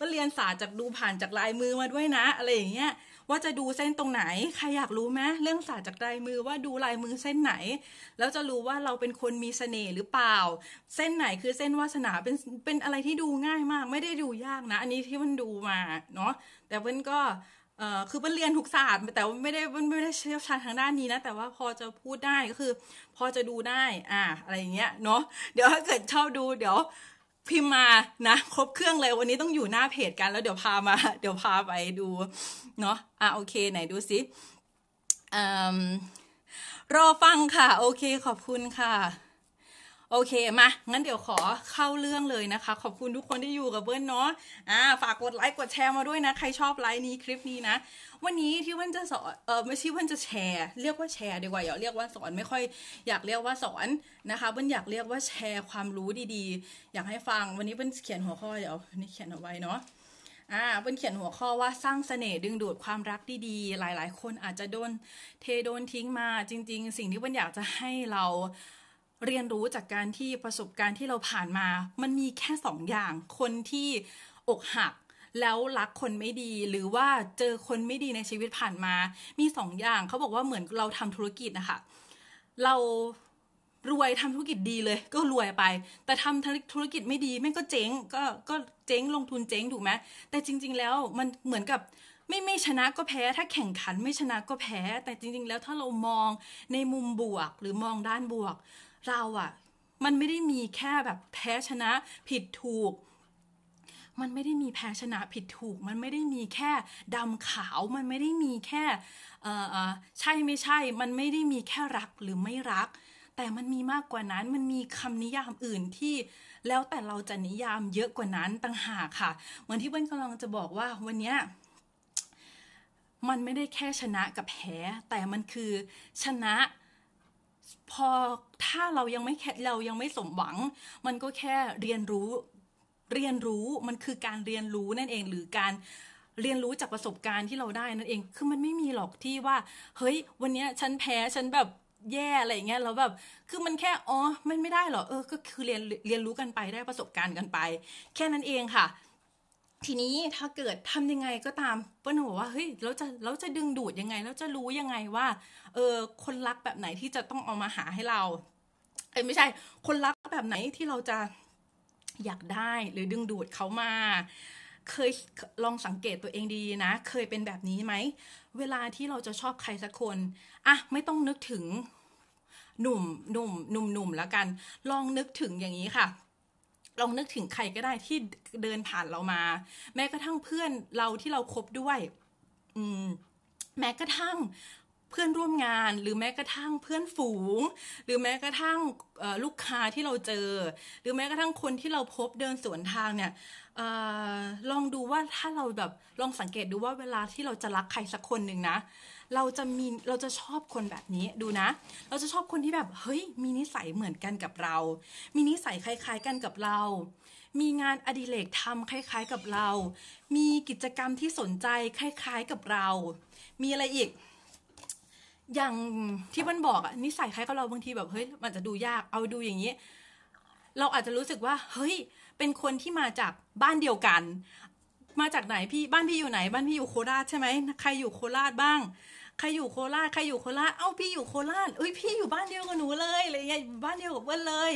มันเรียนศาสตร์จากดูผ่านจากลายมือมาด้วยนะ อะไรอย่างเงี้ยว่าจะดูเส้นตรงไหนใครอยากรู้ไหมเรื่องศาสตร์จากลายมือว่าดูลายมือเส้นไหนแล้วจะรู้ว่าเราเป็นคนมีเสน่ห์หรือเปล่า เส้นไหนคือเส้นวาสนาเป็นเป็นอะไรที่ดูง่ายมาก ไม่ได้ดูยากนะ อันนี้ที่มันดูมาเนาะแต่เพิ่นก็เออคือเป็นเรียนทุกศาสตร์แต่ว่าไม่ได้ไม่ได้เชี่ยวชาญทางด้านนี้นะ แต่ว่าพอจะพูดได้ก็คือพอจะดูได้อ่าอะไรอย่างเงี้ยเนาะเดี๋ยวถ้าเกิดชอบดูเดี๋ยวพิมมานะครบเครื่องเลยวันนี้ต้องอยู่หน้าเพจกันแล้วเดี๋ยวพามาเดี๋ยวพาไปดู เนาะอ่ะโอเคไหนดูสิอรอฟังค่ะ โอเคขอบคุณค่ะโอเคมา งั้นเดี๋ยวขอเข้าเรื่องเลยนะคะ ขอบคุณทุกคนที่อยู่กับเบิ้ลเนาะอ่าฝากกดไลค์กดแชร์มาด้วยนะใครชอบไลค์นี้คลิปนี้นะวันนี้ที่เบิ้ลจะสอนเออไม่ใช่เบิ้ลจะแชร์เรียกว่าแชร์ดีกว่าอย่าเรียกว่าสอนไม่ค่อย อยากเรียกว่าสอนนะคะเบิ้ลอยากเรียกว่าแชร์ ความรู้ดีๆ อยากให้ฟังวันนี้เบิ้ลเขียนหัวข้อเดี๋ยวนี่เขียนเอาไว้เนาะอ่าเปิ้นเขียนหัวข้อว่าสร้างสเสน่ห์ดึงดูดความรักดีๆหลาย ๆ คนอาจจะโดน เทโดนทิ้งมา จริง ๆ สิ่งที่เบิ้นอยากจะให้เราเรียนรู้จากการที่ประสบการณ์ที่เราผ่านมา มันมีแค่สองอย่างคนที่อกหัก แล้วรักคนไม่ดี หรือว่าเจอคนไม่ดีในชีวิตผ่านมา มีสองอย่างเขาบอกว่าเหมือนเราทำธุรกิจนะคะเรารวยทำธุรกิจดีเลย ก็รวยไป แต่ทำธุรกิจไม่ดีแม่งก็เจ๊งก็ก็เจ๊งลงทุนเจ๊งถูกไหมแต่จริง ๆแล้วมันเหมือนกับไม่ไม่ชนะก็แพ้ ถ้าแข่งขันไม่ชนะก็แพ้ แต่จริง ๆ แล้วถ้าเรามองในมุมบวกหรือมองด้านบวกเราอะมันไม่ได้มีแค่แบบแพ้ชนะผิดถูก มันไม่ได้มีแพ้ชนะผิดถูก มันไม่ได้มีแค่ดำขาวมันไม่ได้มีแค่ใช่ไม่ใช่ มันไม่ได้มีแค่รักหรือไม่รัก แต่มันมีมากกว่านั้นมันมีคำนิยามอื่นที่แล้วแต่เราจะนิยามเยอะกว่านั้นต่างหากค่ะเหมือนที่เบิ้ลกำลังจะบอกว่าวันเนี้ยมันไม่ได้แค่ชนะกับแพ้แต่มันคือชนะพอถ้าเรายังไม่แคเรายังไม่สมหวัง มันก็แค่เรียนรู้เรียนรู้มันคือการเรียนรู้นั่นเองหรือการเรียนรู้จากประสบการณ์ที่เราได้นั่นเอง คือมันไม่มีหรอกที่ว่า เฮ้ย วันนี้ฉันแพ้ฉันแบบแย่อะไรเงี้ยแล้วแบบคือมันแค่อ๋อมันไม่ได้หรอเออก็คือเรียนเรียนรู้กันไปได้ประสบการณ์กันไป แค่นั้นเองค่ะทีนี้ถ้าเกิดทำยังไงก็ตามเปิ้ลบอกว่าเฮ้ย เราจะ เราจะดึงดูด ยังไง เราจะรู้ยังไงว่า เออ คนรักแบบไหนที่จะต้องเอามาหาให้เรา เออไม่ใช่ คนรักแบบไหนที่เราจะอยากได้หรือดึงดูดเขามา เคยลองสังเกตตัวเองดีนะ เคยเป็นแบบนี้ไหม เวลาที่เราจะชอบใครสักคน อ่ะไม่ต้องนึกถึง หนุ่มหนุ่มหนุ่มหนุ่มแล้วกัน ลองนึกถึงอย่างนี้ค่ะลองนึกถึง ใครก็ได้ที่เดินผ่านเรามา แม้กระทั่งเพื่อนเราที่เราครบด้วย อืม แม้กระทั่งเพื่อนร่วมงาน หรือแม้กระทั่งเพื่อนฝูง หรือแม้กระทั่งลูกค้าที่เราเจอ หรือแม้กระทั่งคนที่เราพบเดินสวนทางเนี่ยอลองดูว่าถ้าเราแบบลองสังเกตดูว่าเวลาที่เราจะรักใครสักคนหนึ่งนะเราจะมีเราจะชอบคนแบบนี้ดูนะ เราจะชอบคนที่แบบ เฮ้ย มี นิสัยเหมือนกันกับเรา มีนิสัยคล้าย ๆกันกับเรา มีงานอดิเรกทำคล้าย ๆกับเรา มีกิจกรรมที่สนใจคล้ายๆกับเรา มีอะไรอีก อย่างที่มันบอกอะนิสัยคล้ายกับเราบางทีแบบเฮ้ย มันจะดูยาก เอาดูอย่างนี้ เราอาจจะรู้สึกว่า เฮ้ย เป็นคนที่มาจากบ้านเดียวกัน มาจากไหนพี่บ้านพี่อยู่ไหน บ้านพี่อยู่โคราชใช่ไหมใครอยู่โคราชบ้างใครอยู่โคราช ใครอยู่โคราช เอ้าพี่อยู่โคราชเอ้ยพี่อยู่บ้านเดียวกับหนูเลยอะไรเงี้ย บ้านเดียวกับเพื่อนเลย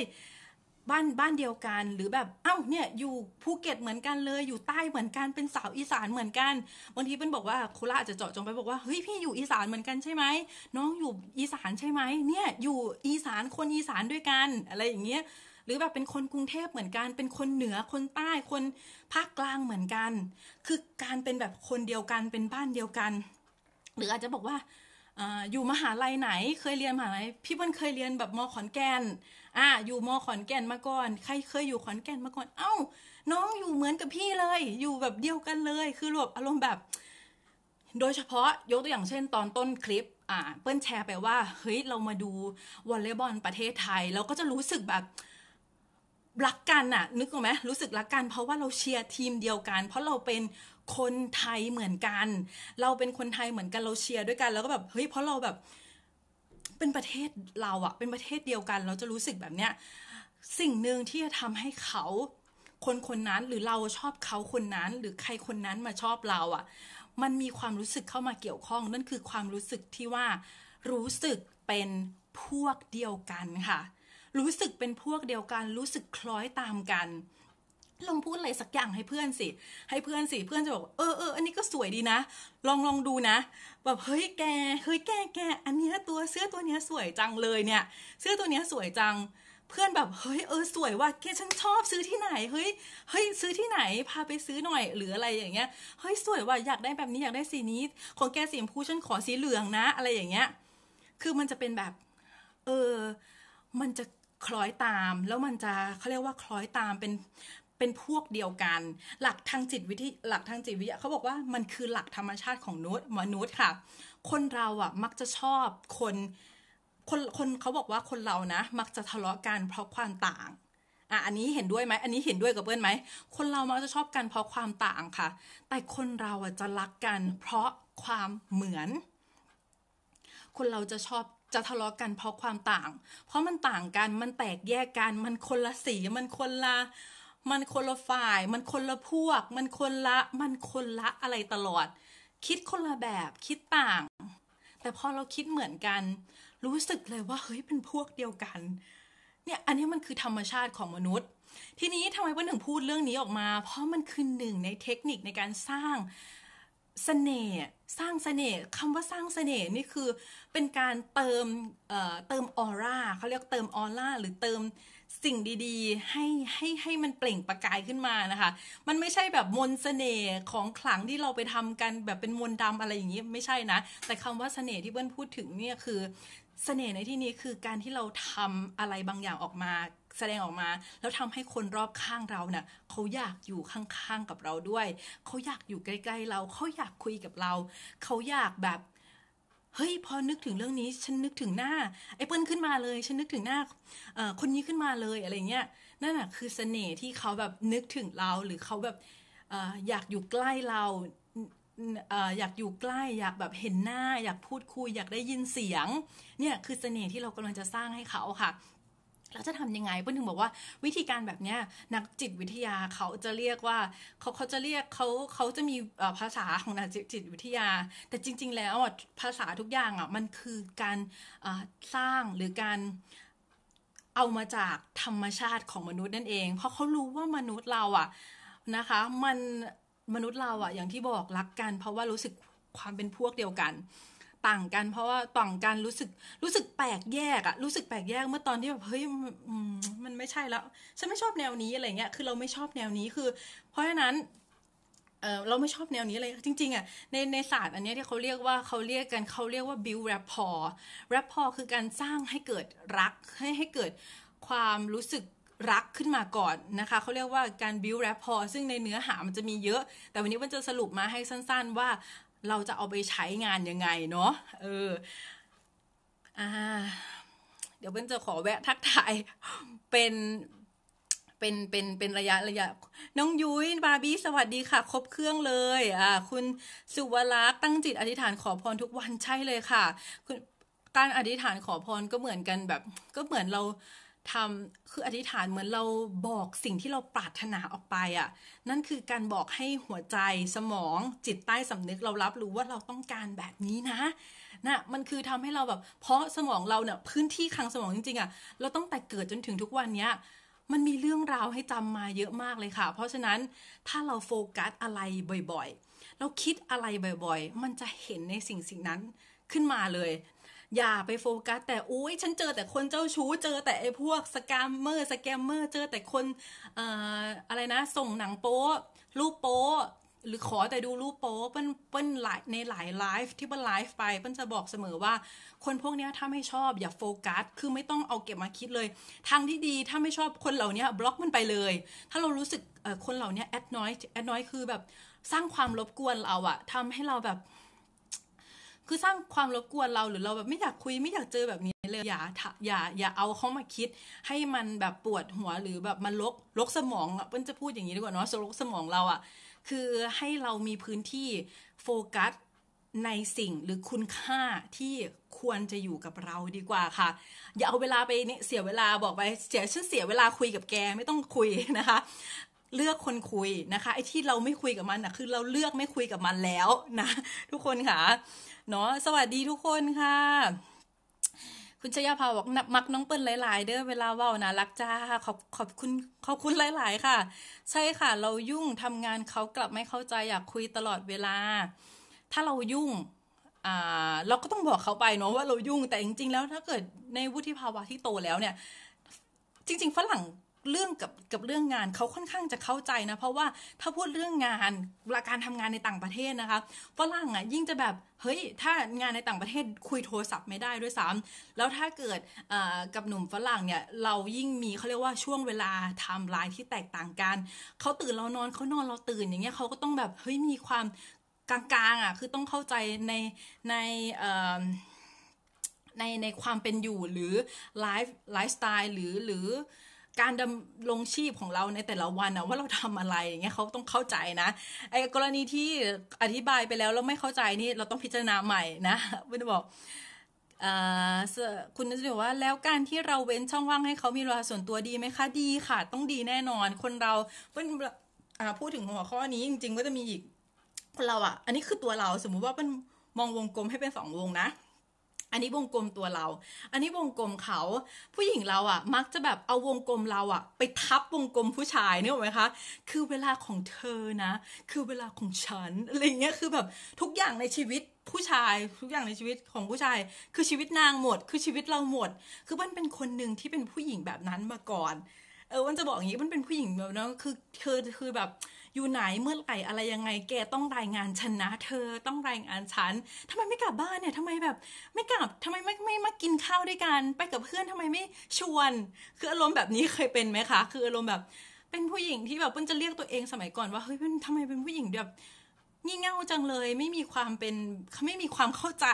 บ้านบ้านเดียวกัน หรือแบบ เอ้าเนี่ยอยู่ภูเก็ตเหมือนกันเลย อยู่ใต้เหมือนกัน เป็นสาวอีสานเหมือนกัน บางทีเป็นบอกว่าโคราชจะเจาะจงไปบอกว่าเฮ้ยพี่อยู่อีสานเหมือนกันใช่ไหม น้องอยู่อีสานใช่ไหมเนี่ยอยู่อีสานคนอีสานด้วยกันอะไรอย่างเงี้ย หรือแบบเป็นคนกรุงเทพเหมือนกัน เป็นคนเหนือ คนใต้ คนภาคกลางเหมือนกัน คือการเป็นแบบคนเดียวกัน เป็นบ้านเดียวกันหรืออาจจะบอกว่าอยู่มหาลัยไหนเคยเรียนมหาลัยพี่เปิ้ลเคยเรียนแบบมอขอนแก่นอ่า อยู่มอขอนแก่นมาก่อน ใครเคยอยู่ขอนแก่นมาก่อน เอ้า น้องอยู่เหมือนกับพี่เลย อยู่แบบเดียวกันเลยคือรวบอารมณ์แบบ โดยเฉพาะ ยกตัวอย่างเช่นตอนต้นคลิป อ่าเปิ้ลแชร์ไปว่าเฮ้ยเรามาดูวอลเลย์บอลประเทศไทย เราก็จะรู้สึกแบบรักกันน่ะ นึกออกไหมรู้สึกรักกันเพราะว่าเราเชียร์ทีมเดียวกัน เพราะเราเป็นคนไทยเหมือนกัน เราเป็นคนไทยเหมือนกัน เราเชียร์ด้วยกัน แล้วก็แบบเฮ้ยเพราะเราแบบเป็นประเทศเราอะเป็นประเทศเดียวกัน เราจะรู้สึกแบบเนี้ยสิ่งหนึ่งที่จะทำให้เขาคนคนนั้นหรือเราชอบเขาคนนั้น หรือใครคนนั้นมาชอบเราอะ่ะ มันมีความรู้สึกเข้ามาเกี่ยวข้องนั่นคือความรู้สึกที่ว่ารู้สึกเป็นพวกเดียวกันค่ะ รู้สึกเป็นพวกเดียวกัน รู้สึกคล้อยตามกันลองพูดอะไรสักอย่างให้เพื่อนสิ ให้เพื่อนสิ เพื่อนจะบอกเออเออ อันนี้ก็สวยดีนะ ลองลองดูนะ แบบ เฮ้ย แก เฮ้ย แก แก อันเนี้ยตัวเสื้อตัวเนี้ยสวยจังเลยเนี่ย เสื้อตัวเนี้ยสวยจัง เพื่อนแบบ เฮ้ย เออ สวยว่ะแกฉันชอบ ซื้อที่ไหน เฮ้ย เฮ้ย ซื้อที่ไหน พาไปซื้อหน่อยหรืออะไรอย่างเงี้ย เฮ้ย สวยว่ะ อยากได้แบบนี้อยากได้สีนี้ ของแกสีชมพูฉันขอสีเหลืองนะ อะไรอย่างเงี้ย คือมันจะเป็นแบบ เออ มันจะคล้อยตาม แล้วมันจะเขาเรียกว่าคล้อยตามเป็นเป็นพวกเดียวกัน หลักทางจิตวิทยหลักทางจิตวิทยาเขาบอกว่ามันคือหลักธรรมชาติของนุษย์มนุษย์ค่ะ คนเราอ่ะมักจะชอบ คนคนคนเขาบอกว่าคนเรานะมักจะทะเลาะกันเพราะความต่างอ่ะอันนี้เห็นด้วยไหมอันนี้เห็นด้วยกับเพื่อนไหมคนเรามักจะชอบกันเพราะความต่างค่ะ แต่คนเราอ่ะจะรักกันเพราะความเหมือน คนเราจะชอบจะทะเลาะกันเพราะความต่าง เพราะมันต่างกันมันแตกแยกกันมันคนละสีมันคนละมันคนละฝ่าย มันคนละพวก มันคนละ มันคนละอะไรตลอด คิดคนละแบบ คิดต่าง แต่พอเราคิดเหมือนกัน รู้สึกเลยว่า เฮ้ย เป็นพวกเดียวกัน เนี่ย อันนี้มันคือธรรมชาติของมนุษย์ ทีนี้ทำไมวันหนึ่งพูดเรื่องนี้ออกมา เพราะมันคือหนึ่งในเทคนิคในการสร้างสน่ห์ สร้างสเสน่ห์คำว่าสร้างสเสน่ห์นี่คือ เป็นการเติมเเติมออร่าเขาเรียกเติมออร่าหรือเติมสิ่งดีๆให้ให้ให้มันเปล่งประกายขึ้นมานะคะ มันไม่ใช่แบบมนสเสน่ห์ของขลังที่เราไปทำกันแบบเป็นมนดำอะไรอย่างนี้ไม่ใช่นะ แต่คำว่าสเสน่ห์ที่เพื่อนพูดถึงเนี่ยคือสเสน่ห์ในที่นี้คือการที่เราทำอะไรบางอย่างออกมาแสดงออกมาแล้วทำให้คนรอบข้างเราเนะ่ะเขาอยากอยู่ข้างๆกับเราด้วย เขาอยากอยู่ใกล้ๆเราเขาอยากคุยกับเราเขาอยากแบบเฮ้ยพอนึกถึงเรื่องนี้ฉันนึกถึงหน้าไอ้เปิ้ลขึ้นมาเลย ฉันนึกถึงหน้าคนนี้ขึ้นมาเลยอะไรเงี้ยนั่นแหะคือเสน่ห์ที่เขาแบบนึกถึงเรา หรือเขาแบบอยากอยู่ใกล้เราอยากอยู่ใกล้อยากแบบเห็นหน้า อยากพูดคุยอยากได้ยินเสียงเนี่ยคือเสน่ห์ที่เรากำลังจะสร้างให้เขาค่ะแล้วจะทำยังไงเปิ้นถึงบอกว่าวิธีการแบบเนี้ย นักจิตวิทยาเขาจะเรียกว่า เขาเขาจะเรียกเขาเขาจะมีภาษาของนักจิตวิทยา แต่จริง ๆ แล้วภาษาทุกอย่างอ่ะมันคือการสร้างหรือการเอามาจากธรรมชาติของมนุษย์นั่นเอง เพราะเขารู้ว่ามนุษย์เราอ่ะนะคะ มันมนุษย์เราอ่ะอย่างที่บอกรักกัน เพราะว่ารู้สึกความเป็นพวกเดียวกันต่างกัน เพราะว่าต่างกันรู้สึกรู้สึกแปลกแยกอะรู้สึกแปลกแยกเมื่อตอนที่แบบเฮ้ยมันไม่ใช่แล้ว ฉันไม่ชอบแนวนี้อะไรเงี้ยคือเราไม่ชอบแนวนี้คือ เพราะฉะนั้นเออเราไม่ชอบแนวนี้เลยจริงๆอะในในศาสตร์อันนี้ที่เขาเรียกว่าเขาเรียกกันเขาเรียกว่า build rapport rapport คือการสร้างให้เกิดรักให้ให้เกิดความรู้สึกรักขึ้นมาก่อนนะคะเขาเรียกว่าการ build rapport ซึ่งในเนื้อหามันจะมีเยอะ แต่วันนี้มันจะสรุปมาให้สั้น ๆว่าเราจะเอาไปใช้งานยังไงเนาะ เออ อ่า เดี๋ยวเพื่อนจะขอแวะทักทาย เป็น เป็น เป็น เป็นระยะระยะ น้องยุ้ย บาร์บี้ สวัสดีค่ะ ครบเครื่องเลย อ่า คุณสุวรักษ์ตั้งจิตอธิษฐานขอพรทุกวันใช่เลยค่ะ คุณการอธิษฐานขอพรก็เหมือนกันแบบ ก็เหมือนเราทำคืออธิษฐานเหมือนเราบอกสิ่งที่เราปรารถนาออกไปอะ่ะนั่นคือการบอกให้หัวใจสมอง จิตใต้สำนึกเรารับรู้ว่าเราต้องการแบบนี้นะนะมันคือทำให้เราแบบเพราะสมองเราเนี่ยพื้นที่คลังสมอง จริงๆอะ่ะเราต้องแต่เกิดจนถึงทุกวันเนี้ยมันมีเรื่องราวให้จำมาเยอะมากเลยค่ะ เพราะฉะนั้นถ้าเราโฟกัสอะไรบ่อยๆ เราคิดอะไรบ่อยๆ มันจะเห็นในสิ่งสิ่งนั้นขึ้นมาเลยอย่าไปโฟกัส แต่อุ้ยฉันเจอแต่คนเจ้าชู้เจอแต่ไอ้พวกสแกมเมอร์สแกมเมอร์เจอแต่คนออะไรนะ ส่งหนังโป๊รูปโป๊หรือขอแต่ดูรูปโป๊เปิ้นเปิ้นหลายในหลายไลฟ์ที่เปิ้นไลฟ์ไปเปิ้นจะบอกเสมอว่าคนพวกนี้ถ้าไม่ชอบอย่าโฟกัส คือไม่ต้องเอาเก็บมาคิดเลย ทางที่ดีถ้าไม่ชอบคนเหล่านี้บล็อกมันไปเลย ถ้าเรารู้สึกคนเหล่านี้แอดน้อยแอดน้อยคือแบบสร้างความรบกวนเราอะทำให้เราแบบคือสร้างความรบกวนเราหรือเราแบบไม่อยากคุยไม่อยากเจอแบบนี้เลยอย่าอย่า อย่าเอาเขามาคิดให้มันแบบปวดหัวหรือแบบมันลกลกสมองอ่ะเปิ้นจะพูดอย่างนี้ดีกว่าเนาะลกสมองเราอ่ะ คือให้เรามีพื้นที่โฟกัสในสิ่งหรือคุณค่าที่ควรจะอยู่กับเราดีกว่าค่ะอย่าเอาเวลาไปเนี่ยเสียเวลาบอกไปเสียฉันเสียเวลาคุยกับแกไม่ต้องคุยนะคะเลือกคนคุยนะคะไอ้ที่เราไม่คุยกับมันนะคือเราเลือกไม่คุยกับมันแล้วนะทุกคนค่ะเนาะสวัสดีทุกคนค่ะ คุณชยาภาบอกมักน้องเปิ้ลหลายๆเด้อเวลาเว้านะรักจ้าขอบขอบคุณขอบคุณหลาย ๆ ค่ะ ใช่ค่ะ เรายุ่งทำงานเขากลับไม่เข้าใจ อยากคุยตลอดเวลา ถ้าเรายุ่งเราก็ต้องบอกเขาไปเนาะว่าเรายุ่งแต่จริง ๆ แล้ว ถ้าเกิดในวุฒิภาวะที่โตแล้วเนี่ย จริง ๆฝรั่งเรื่องกับกับเรื่องงานเขาค่อนข้างจะเข้าใจนะ เพราะว่าถ้าพูดเรื่องงานวลาการทำงานในต่างประเทศนะคะฝรั่ง อ่ะ ยิ่งจะแบบ เฮ้ย ถ้างานในต่างประเทศคุยโทรศัพท์ไม่ได้ด้วยซ้ำแล้วถ้าเกิดกับหนุ่มฝรั่งเนี่ย เรายิ่งมีเขาเรียกว่าช่วงเวลาไทม์ไลน์ที่แตกต่างกันเขาตื่นเรานอนเขานอนเราตื่นอย่างเงี้ยเขาก็ต้องแบบเฮ้ยมีความกลางๆอ่ะคือต้องเข้าใจในในในในความเป็นอยู่หรือไลฟ์ไลฟ์สไตล์หรือหรือการดำลงชีพของเราในแต่ละวันนะว่าเราทำอะไร อย่างเงี้ยเขาต้องเข้าใจนะไอ้กรณีที่อธิบายไปแล้วแล้วไม่เข้าใจนี่เราต้องพิจารณาใหม่ นะไม่ได้บอกคุณนึชบอกว่าแล้วการที่เราเว้นช่องว่างให้เขามีเวลาส่วนตัวดีไหมคะดีค่ะ ต้องดีแน่นอน คนเราเพพูดถึงหัวข้อนี้จริงๆก็จะมีอีก คนเราอ่ะ อันนี้คือตัวเราสมมุติว่าเป็นมองวงกลมให้เป็นสองวงนะอันนี้วงกลมตัวเรา อันนี้วงกลมเขา ผู้หญิงเราอะ่ะ มักจะแบบเอาวงกลมเราอะ่ะ ไปทับวงกลมผู้ชายเนี่ยหรอไหมคะ คือเวลาของเธอนะ คือเวลาของฉัน อะไรเงี้ย คือแบบทุกอย่างในชีวิตผู้ชาย ทุกอย่างในชีวิตของผู้ชาย คือชีวิตนางหมด คือชีวิตเราหมด คือมันเป็นคนหนึ่งที่เป็นผู้หญิงแบบนั้นมาก่อน เออมันจะบอกอย่างนี้มันเป็นผู้หญิงแบบนั้นคือเธอคือแบบอยู่ไหนเมื่อไหร่อะไรยังไงแกต้องรายงานฉันนะเธอต้องรายงานฉัน ทำไมไม่กลับบ้านเนี่ยทำไมแบบไม่กลับทำไมไม่ไม่มากินข้าวด้วยกันไปกับเพื่อนทำไมไม่ชวนคืออารมณ์แบบนี้เคยเป็นไหมคะ คืออารมณ์แบบเป็นผู้หญิงที่แบบเปิ้นจะเรียกตัวเองสมัยก่อนว่าเฮ้ยเป็นทำไมเป็นผู้หญิงแบบงี่เง่าจังเลย ไม่มีความเป็นไม่มีความเข้าใจ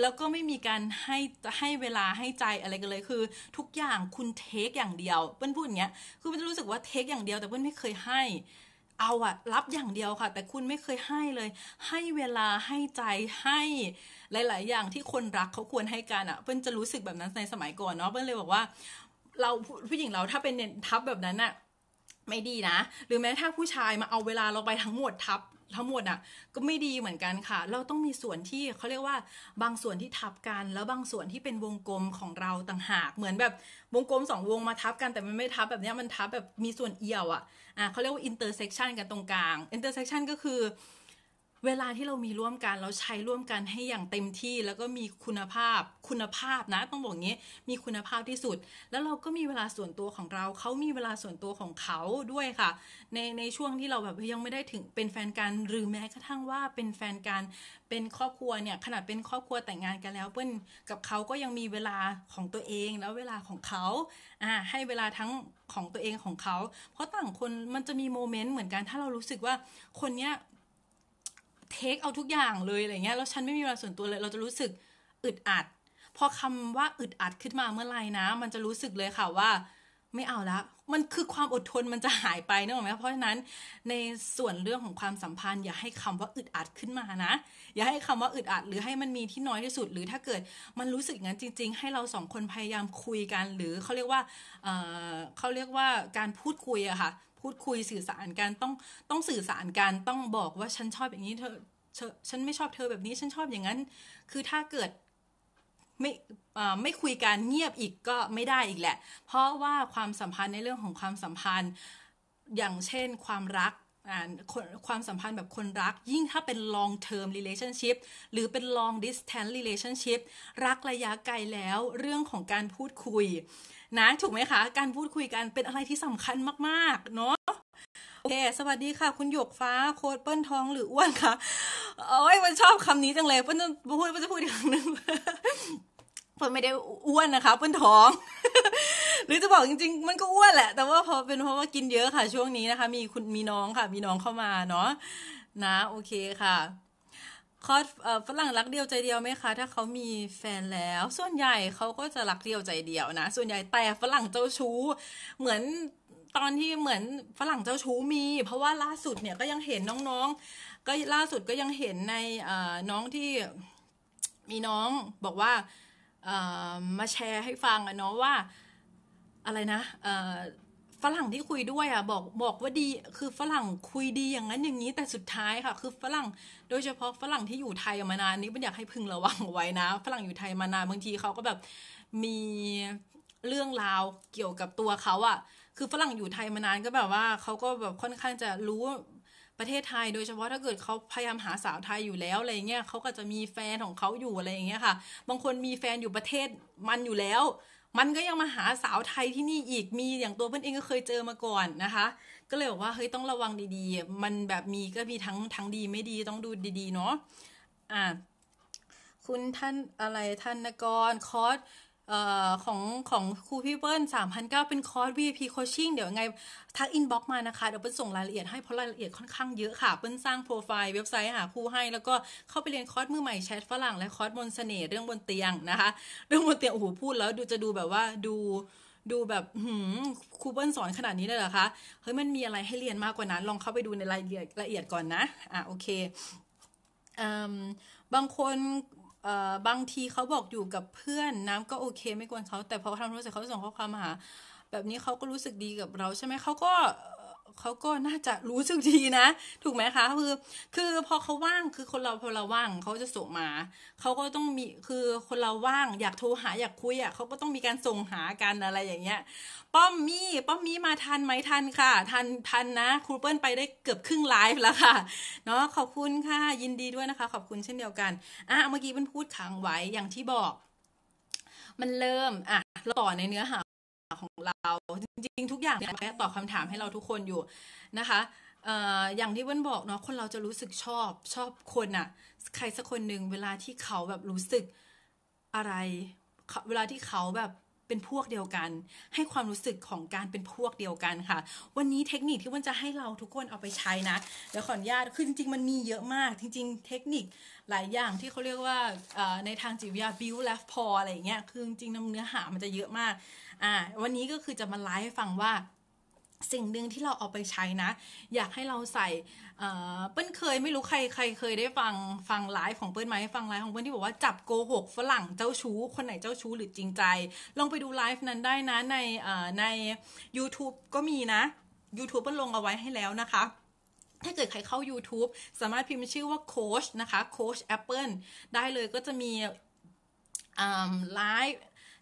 แล้วก็ไม่มีการให้ให้เวลาให้ใจอะไรกันเลย คือทุกอย่างคุณเทคอย่างเดียวเพื่อนพูดอย่างเงี้ยคือมันรู้สึกว่าเทค อย่างเดียวแต่เพื่อนไม่เคยให้ เอาอะรับอย่างเดียวค่ะ แต่คุณไม่เคยให้เลย ให้เวลาให้ใจให้หลาย ๆ อย่างที่คนรักเขาควรให้กันอะเพื่อนจะรู้สึกแบบนั้นในสมัยก่อนเนาะเพื่อนเลยบอกว่า เราผู้หญิงเราถ้าเป็นเนนทับแบบนั้นอะไม่ดีนะ หรือแม้ถ้าผู้ชายมาเอาเวลาเราไปทั้งหมดทับทั้งหมดอ่ะก็ไม่ดีเหมือนกันค่ะ เราต้องมีส่วนที่เขาเรียกว่าบางส่วนที่ทับกันแล้วบางส่วนที่เป็นวงกลมของเราต่างหาก เหมือนแบบวงกลมสองวงมาทับกันแต่มันไม่ทับแบบนี้มันทับแบบมีส่วนเอี่ยวอ่ะอ่ะเขาเรียกว่าอินเตอร์เซ็กชันกันตรงกลางอินเตอร์เซ็กชันก็คือเวลาที่เรามีร่วมกันเราใช้ร่วมกันให้อย่างเต็มที่แล้วก็มีคุณภาพคุณภาพนะต้องบอกงี้มีคุณภาพที่สุด แล้วเราก็มีเวลาส่วนตัวของเรา เขามีเวลาส่วนตัวของเขาด้วยค่ะ ในในช่วงที่เราแบบยังไม่ได้ถึงเป็นแฟนกันหรือแม้กระทั่งว่าเป็นแฟนกันเป็นครอบครัวเนี่ยขนาดเป็นครอบครัวแต่งงานกันแล้วเพื่อนกับเขาก็ยังมีเวลาของตัวเองแล้วเวลาของเขาอ่าให้เวลาทั้งของตัวเองของเขาเพราะต่างคนมันจะมีโมเมนต์เหมือนกันถ้าเรารู้สึกว่าคนเนี้ยเทคเอาทุกอย่างเลยอะไรเงี้ยแล้วฉันไม่มีเวลาส่วนตัวเลย เราจะรู้สึกอึดอัดพอคำว่าอึดอัดขึ้นมาเมื่อไหร่นะ มันจะรู้สึกเลยค่ะว่า ไม่เอาละมันคือความอดทนมันจะหายไปนึกออกไหมเพราะฉะนั้นในส่วนเรื่องของความสัมพันธ์อย่าให้คำว่าอึดอัดขึ้นมานะ อย่าให้คำว่าอึดอัดหรือให้มันมีที่น้อยที่สุดหรือถ้าเกิดมันรู้สึกงั้นจริง ๆ ให้เราสองคนพยายามคุยกัน หรือเขาเรียกว่าเเขาเรียกว่าการพูดคุยอะค่ะพูดคุยสื่อสารกันต้องต้องสื่อสารกัน ต้องบอกว่าฉันชอบอย่างนี้เธอฉันไม่ชอบเธอแบบนี้ฉันชอบอย่างนั้น คือถ้าเกิดไม่ไม่คุยกันเงียบอีกก็ไม่ได้อีกแหละ เพราะว่าความสัมพันธ์ในเรื่องของความสัมพันธ์อย่างเช่นความรักความสัมพันธ์แบบคนรัก ยิ่งถ้าเป็น long term relationship หรือเป็น long distance relationship รักระยะไกลแล้วเรื่องของการพูดคุยนะถูกไหมคะ การพูดคุยกันเป็นอะไรที่สำคัญมากๆ เนาะโอเคสวัสดีค่ะ คุณหยกฟ้าโค้ดเปิ้ลทองหรืออ้วนคะโอ้ยมันชอบคำนี้จังเลยเปิ้ลพูดเปิ้ลจะพูดอีกครั้งนึงเปิ้ลไม่ได้อ้วนนะคะ เปิ้ลท้อง หรือจะบอกจริงๆ มันก็อ้วนแหละ แต่ว่าพอเป็นเพราะว่ากินเยอะค่ะช่วงนี้นะคะมีคุณมีน้องค่ะมีน้องเข้ามาเนาะนะโอเคค่ะคอสฝรั่งรักเดียวใจเดียวไหมคะ ถ้าเขามีแฟนแล้วส่วนใหญ่เขาก็จะรักเดียวใจเดียวนะส่วนใหญ่แต่ฝรั่งเจ้าชู้เหมือนตอนที่เหมือนฝรั่งเจ้าชู้มี เพราะว่าล่าสุดเนี่ยก็ยังเห็นน้องๆ ก็ล่าสุดก็ยังเห็นในน้องที่มีน้องบอกว่ามาแชร์ให้ฟังอะเนาะว่าอะไรนะฝรั่งที่คุยด้วยอ่ะ บอกบอกว่าดีคือฝรั่งคุยดีอย่างนั้นอย่างนี้แต่สุดท้ายค่ะ คือฝรั่งโดยเฉพาะฝรั่งที่อยู่ไทยมานานนี้มันอยากให้พึงระวังไว้ นะ ฝรั่งอยู่ไทยมานานบางทีเขาก็แบบมีเรื่องราวเกี่ยวกับตัวเขาอ่ะคือฝรั่งอยู่ไทยมานานก็แบบว่าเขาก็แบบค่อนข้างจะรู้ประเทศไทย โดยเฉพาะถ้าเกิดเขาพยายามหาสาวไทยอยู่แล้วอะไรเงี้ยเขาก็จะมีแฟนของเขาอยู่อะไรอย่างเงี้ยค่ะ บางคนมีแฟนอยู่ประเทศมันอยู่แล้วมันก็ยังมาหาสาวไทยที่นี่อีก มีอย่างตัวเพื่อนเองก็เคยเจอมาก่อนนะคะ ก็เลยบอกว่าเฮ้ยต้องระวังดีๆ มันแบบมีก็มีทั้งทั้งดีไม่ดีต้องดูดีๆเนาะอ่าคุณท่านอะไรท่านนกรคอร์สออของของครูพี่เปิ้ลสามพันเก้าเป็นคอร์ส VIP Coaching เดี๋ยวไง ทักอินบ็อกมานะคะ เดี๋ยวเปิ้ลส่งรายละเอียดให้ เพราะรายละเอียดค่อนข้างเยอะค่ะ เปิ้ลสร้างโปรไฟล์เว็บไซต์หาครูให้แล้วก็เข้าไปเรียนคอร์สมือใหม่ แชทฝรั่งและคอร์สมนเสน่ห์เรื่องบนเตียงนะคะ เรื่องบนเตียงโอ้โหพูดแล้วดูจะดูแบบว่าดูดูแบบหืมครูเปิ้ลสอนขนาดนี้เลยเหรอคะ เฮ้ยมันมีอะไรให้เรียนมากกว่านั้น ลองเข้าไปดูในรายละเอียดละเอียดก่อนนะ อ่ะโอเคอบางคนบางทีเขาบอกอยู่กับเพื่อนน้ำก็โอเคไม่กวนเขา แต่พอทำรู้สึกเขาส่งข้อความมาหาแบบนี้เขาก็รู้สึกดีกับเราใช่ไหมเขาก็เขาก็น่าจะรู้สึกดี นะถูกไหมคะคือคือพอเขาว่างคือคนเราพอเราว่าง เขาจะส่งมา เขาก็ต้องมีคือคนเราว่าง อยากโทรหาอยากคุยอ่ะเขาก็ต้องมีการส่งหากันอะไรอย่างเงี้ยป้อมมี่ป้อมมี่มาทันไหมทันค่ะทันทันนะครูเปิ้ลไปได้เกือบครึ่งไลฟ์แล้วค่ะ เนาะขอบคุณค่ะยินดีด้วยนะคะ ขอบคุณเช่นเดียวกัน อ่ะเมื่อกี้เพิ่นพูดขังไว้อย่างที่บอก มันเริ่มอ่ะต่อในเนื้อหาของเรา จริง ๆ ทุกอย่างเนี่ยตอบคำาถามให้เราทุกคนอยู่นะคะอย่างที่เ่้นบอกเนาะคนเราจะรู้สึกชอบ ชอบคนอะใครสักคนหนึ่งเวลาที่เขาแบบรู้สึกอะไร เวลาที่เขาแบบเป็นพวกเดียวกัน ให้ความรู้สึกของการเป็นพวกเดียวกันค่ะ วันนี้เทคนิคที่วันจะให้เราทุกคนเอาไปใช้นะเดี๋ยวขออนุญาตคือจริงๆมันมีเยอะมากจริงๆเทคนิคหลายอย่างที่เขาเรียกว่าในทางจิตวิทยา build left p w อะไรอย่างเงี้ยคือจริงๆเนื้อหามันจะเยอะมากอ่าวันนี้ก็คือจะมาไลฟ์ให้ฟังว่าสิ่งหนึ่งที่เราเอาไปใช้นะ อยากให้เราใส่เปิ้ลเคยไม่รู้ใครใครเคยได้ฟัง ฟังไลฟ์ของเปิ้ลไหมฟังไลฟ์ของเปิ้ลที่บอกว่า จับโกหกฝรั่งเจ้าชู้ คนไหนเจ้าชู้หรือจริงใจ ลองไปดูไลฟ์นั้นได้นะในใน YouTube ก็มีนะ YouTube เปิ้ลลงเอาไว้ให้แล้วนะคะ ถ้าเกิดใครเข้า YouTube สามารถพิมพ์ชื่อว่าโค้ชนะคะโค้ชแอปเปิ้ลได้เลยก็จะมีไลฟ์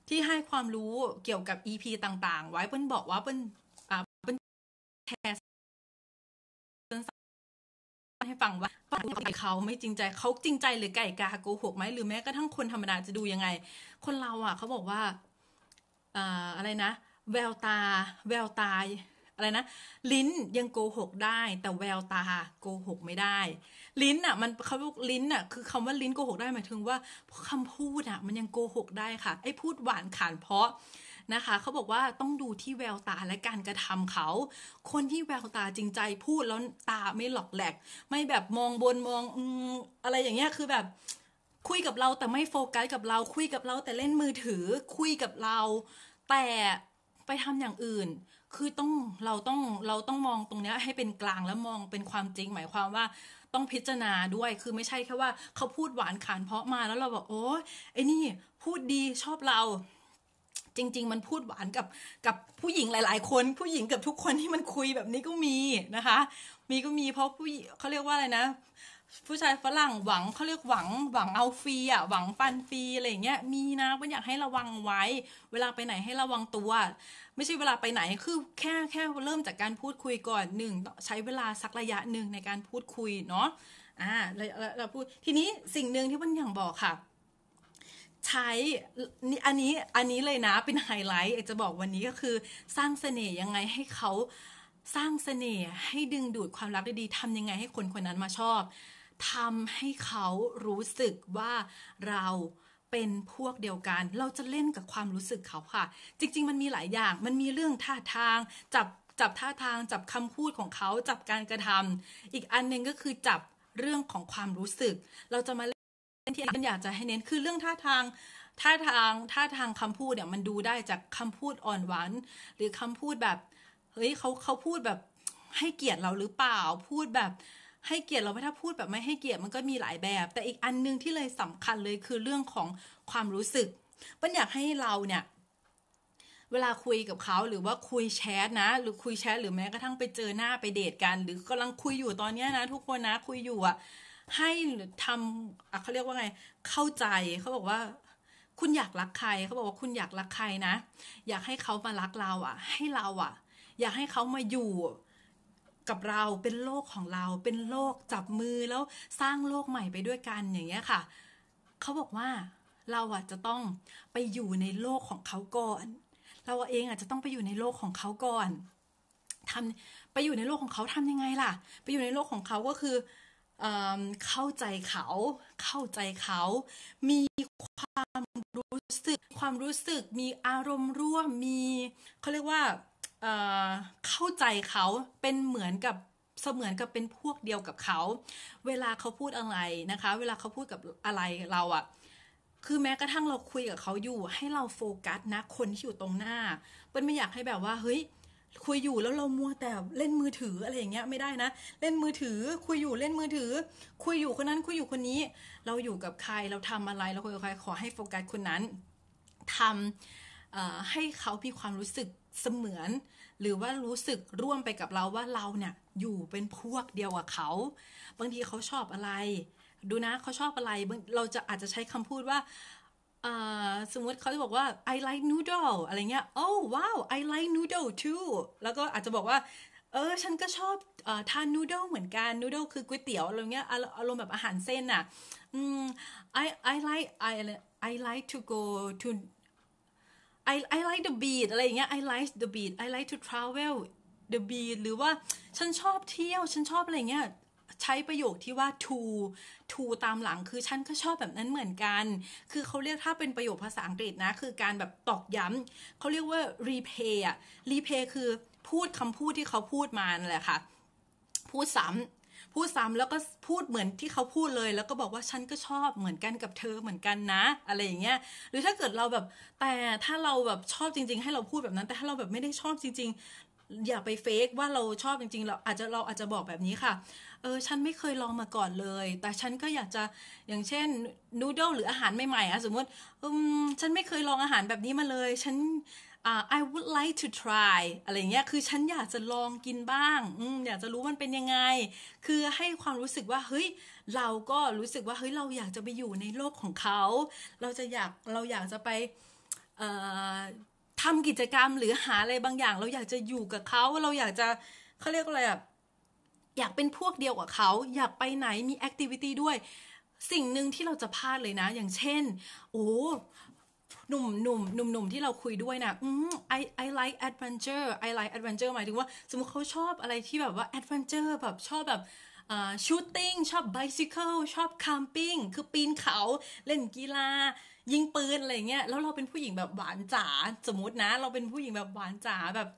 ที่ให้ความรู้เกี่ยวกับ EP ต่างๆ ไว้เปิ้ลบอกว่าเปิ้ลเปิ้ลแชร์ให้ฟังว่าเขาไม่จริงใจเขาจริงใจหรือไก่กาโกหกไหม หรือแม้กระทั่งคนธรรมดาจะดูยังไง คนเราอ่ะ เขาบอกว่าอะไรนะ แววตา แววตาอะไรนะ ลิ้นยังโกหกได้ แต่แววตาโกหกไม่ได้ลิ้นอ่ะมันเขาลิ้นอ่ะคือคำว่าลิ้นโกหกได้หมายถึงว่า คำพูดอ่ะ มันยังโกหกได้ค่ะไอ้พูดหวานขานเพราะนะคะเขาบอกว่าต้องดูที่แววตาและการกระทำเขา คนที่แววตาจริงใจ พูดแล้วตาไม่หลอกแหลก ไม่แบบมองบนมองอืมอะไรอย่างเงี้ยคือแบบ คุยกับเราแต่ไม่โฟกัสกับเราคุยกับเราแต่เล่นมือถือคุยกับเรา แต่ไปทำอย่างอื่น คือต้องเราต้องเราต้องมองตรงนี้ให้เป็นกลางแล้วมองเป็นความจริงหมายความว่าต้องพิจารณาด้วยคือไม่ใช่แค่ว่าเขาพูดหวานขานเพาะมาแล้วเราบอกโอ้ไอ้นี่พูดดีชอบเราจริงๆ มันพูดหวานกับกับผู้หญิงหลายๆคนผู้หญิงเกือบทุกคนที่มันคุยแบบนี้ก็มีนะคะ มีก็มีเพราะผู้เขาเรียกว่าอะไรนะ ผู้ชายฝรั่งหวังเขาเรียกหวังหวังเอาฟรีอ่ะหวังฟันฟรีอะไรเงี้ยมีนะมันอยากให้ระวังไว้ เวลาไปไหนให้ระวังตัว ไม่ใช่เวลาไปไหนคือแค่แค่เริ่มจากการพูดคุยก่อนหนึ่งใช้เวลาสักระยะหนึ่งในการพูดคุยเนาะอ่าเราพูดทีนี้สิ่งหนึ่งที่มันอย่างบอกค่ะใช้อันนี้ อันนี้เลยนะ เป็นไฮไลท์จะบอกวันนี้ก็คือ สร้างเสน่ห์ยังไงให้เขาสร้างเสน่ห์ให้ดึงดูดความรักได้ดีทำยังไงให้คนคนนั้นมาชอบทำให้เขารู้สึกว่าเราเป็นพวกเดียวกัน เราจะเล่นกับความรู้สึกเขาค่ะ จริงๆมันมีหลายอย่าง มันมีเรื่องท่าทาง จับจับท่าทางจับคำพูดของเขาจับการกระทำอีกอันหนึ่งก็คือจับเรื่องของความรู้สึก เราจะมาที่อันอยากจะให้เน้นคือเรื่องท่าทางท่าทางท่าทางคำพูดเนี่ยมันดูได้จากคำพูดอ่อนหวานหรือคำพูดแบบเฮ้ยเขาเขาพูดแบบให้เกียรติเราหรือเปล่าพูดแบบ ให้เกียรติเราไม่ถ้าพูดแบบไม่ให้เกียรติ มันก็มีหลายแบบ แต่อีกอันนึงที่เลยสำคัญเลยคือเรื่องของความรู้สึกปันอยากให้เราเนี่ย เวลาคุยกับเขาหรือว่าคุยแชทนะ หรือคุยแชทหรือแม้กระทั่งไปเจอหน้าไปเดทกัน หรือกำลังคุยอยู่ตอนนี้นะ ทุกคนนะ คุยอยู่อะให้หรือทำอ่ะเขาเรียกว่าไง เข้าใจเขาบอกว่า คุณอยากรักใครเขาบอกว่าคุณอยากรักใครนะอยากให้เขามารักเรา อ่ะ ให้เราอ่ะ อยากให้เขามาอยู่กับเราเป็นโลกของเรา เป็นโลกจับมือแล้วสร้างโลกใหม่ไปด้วยกันอย่างเงี้ยค่ะเขาบอกว่าเราอ่ะจะต้องไปอยู่ในโลกของเขาก่อน เราเองอาจจะต้องไปอยู่ในโลกของเขาก่อนทำไปอยู่ในโลกของเขาทำยังไงล่ะ ไปอยู่ในโลกของเขาก็คือเข้าใจเขาเข้าใจเขา มีความรู้สึกความรู้สึกมีอารมณ์ร่วมมีเขาเรียกว่าเข้าใจเขาเป็นเหมือนกับเสมือนกับเป็นพวกเดียวกับเขา เวลาเขาพูดอะไรนะคะ เวลาเขาพูดกับอะไรเราอะคือแม้กระทั่งเราคุยกับเขาอยู่ให้เราโฟกัสนะคนที่อยู่ตรงหน้า เป็นไม่อยากให้แบบว่าเฮ้ยคุยอยู่แล้วเรามัวแต่เล่นมือถืออะไรอย่างเงี้ยไม่ได้นะ เล่นมือถือคุยอยู่เล่นมือถือคุยอยู่คนนั้นคุยอยู่คนนี้ เราอยู่กับใคร เราทำอะไรเราคุยกับใครขอให้โฟกัสคนนั้นทำให้เขามีความรู้สึกเสมือน หรือว่ารู้สึกร่วมไปกับเราว่าเราเนี่ยอยู่เป็นพวกเดียวกับเขา บางทีเขาชอบอะไร ดูนะ เขาชอบอะไรเราจะอาจจะใช้คำพูดว่าสมมติเขาจะบอกว่า I like noodle อะไรเงี้ย oh wow I like noodle too แล้วก็อาจจะบอกว่า เออ ฉันก็ชอบอทานนูโดเหมือนกันนูโดคือก๋วยเตี๋ยว อะไรเงี้ยอารมณ์แบบอาหารเส้นอ่ะ I I like I I like to go to I I like the beach อะไรเงี้ย I like the beach I like to travel the beach หรือว่าฉันชอบเที่ยวฉันชอบอะไรเงี้ยใช้ประโยคที่ว่า to to ตามหลัง คือฉันก็ชอบแบบนั้นเหมือนกัน คือเขาเรียกถ้าเป็นประโยคภาษาอังกฤษนะ คือการแบบตอกย้ำเขาเรียกว่า replay อะ replay คือพูดคำพูดที่เขาพูดมาแหละค่ะ พูดซ้ำพูดซ้ำแล้วก็พูดเหมือนที่เขาพูดเลย แล้วก็บอกว่าฉันก็ชอบเหมือนกันกับเธอเหมือนกันนะ อะไรอย่างเงี้ย หรือถ้าเกิดเราแบบ แต่ถ้าเราแบบชอบจริงๆ ให้เราพูดแบบนั้น แต่ถ้าเราแบบไม่ได้ชอบจริง ๆอย่าไปเฟกว่าเราชอบจริง ๆ เราอาจจะเราอาจจะบอกแบบนี้ค่ะ เออฉันไม่เคยลองมาก่อนเลย แต่ฉันก็อยากจะอย่างเช่นนูโดหรืออาหารใหม่ๆอะสมมติอืมฉันไม่เคยลองอาหารแบบนี้มาเลย ฉันอ่า I would like to try อะไรเงี้ยคือฉันอยากจะลองกินบ้างอืมอยากจะรู้มันเป็นยังไง คือให้ความรู้สึกว่าเฮ้ย เราก็รู้สึกว่าเฮ้ยเราอยากจะไปอยู่ในโลกของเขา เราจะอยากเราอยากจะไปทำกิจกรรมหรือหาอะไรบางอย่าง เราอยากจะอยู่กับเขา เราอยากจะเขาเรียกอะไรอะอยากเป็นพวกเดียวกับเขา อยากไปไหนมีแอคทิวิตี้ด้วย สิ่งหนึ่งที่เราจะพลาดเลยนะ อย่างเช่น โอ้ หนุ่มหนุ่มหนุ่มหนุ่มที่เราคุยด้วยนะอืม I I like adventure I like adventure หมายถึงว่า สมมติเขาชอบอะไรที่แบบว่า adventure แบบชอบแบบชูตติ้งชอบ b i ซิเคิลชอบค a มปิ้งคือปีนเขา เล่นกีฬายิงปืนอะไรเงี้ย แล้วเราเป็นผู้หญิงแบบหวานจ๋า สมมตินะ เราเป็นผู้หญิงแบบ หวานจ๋าแบบ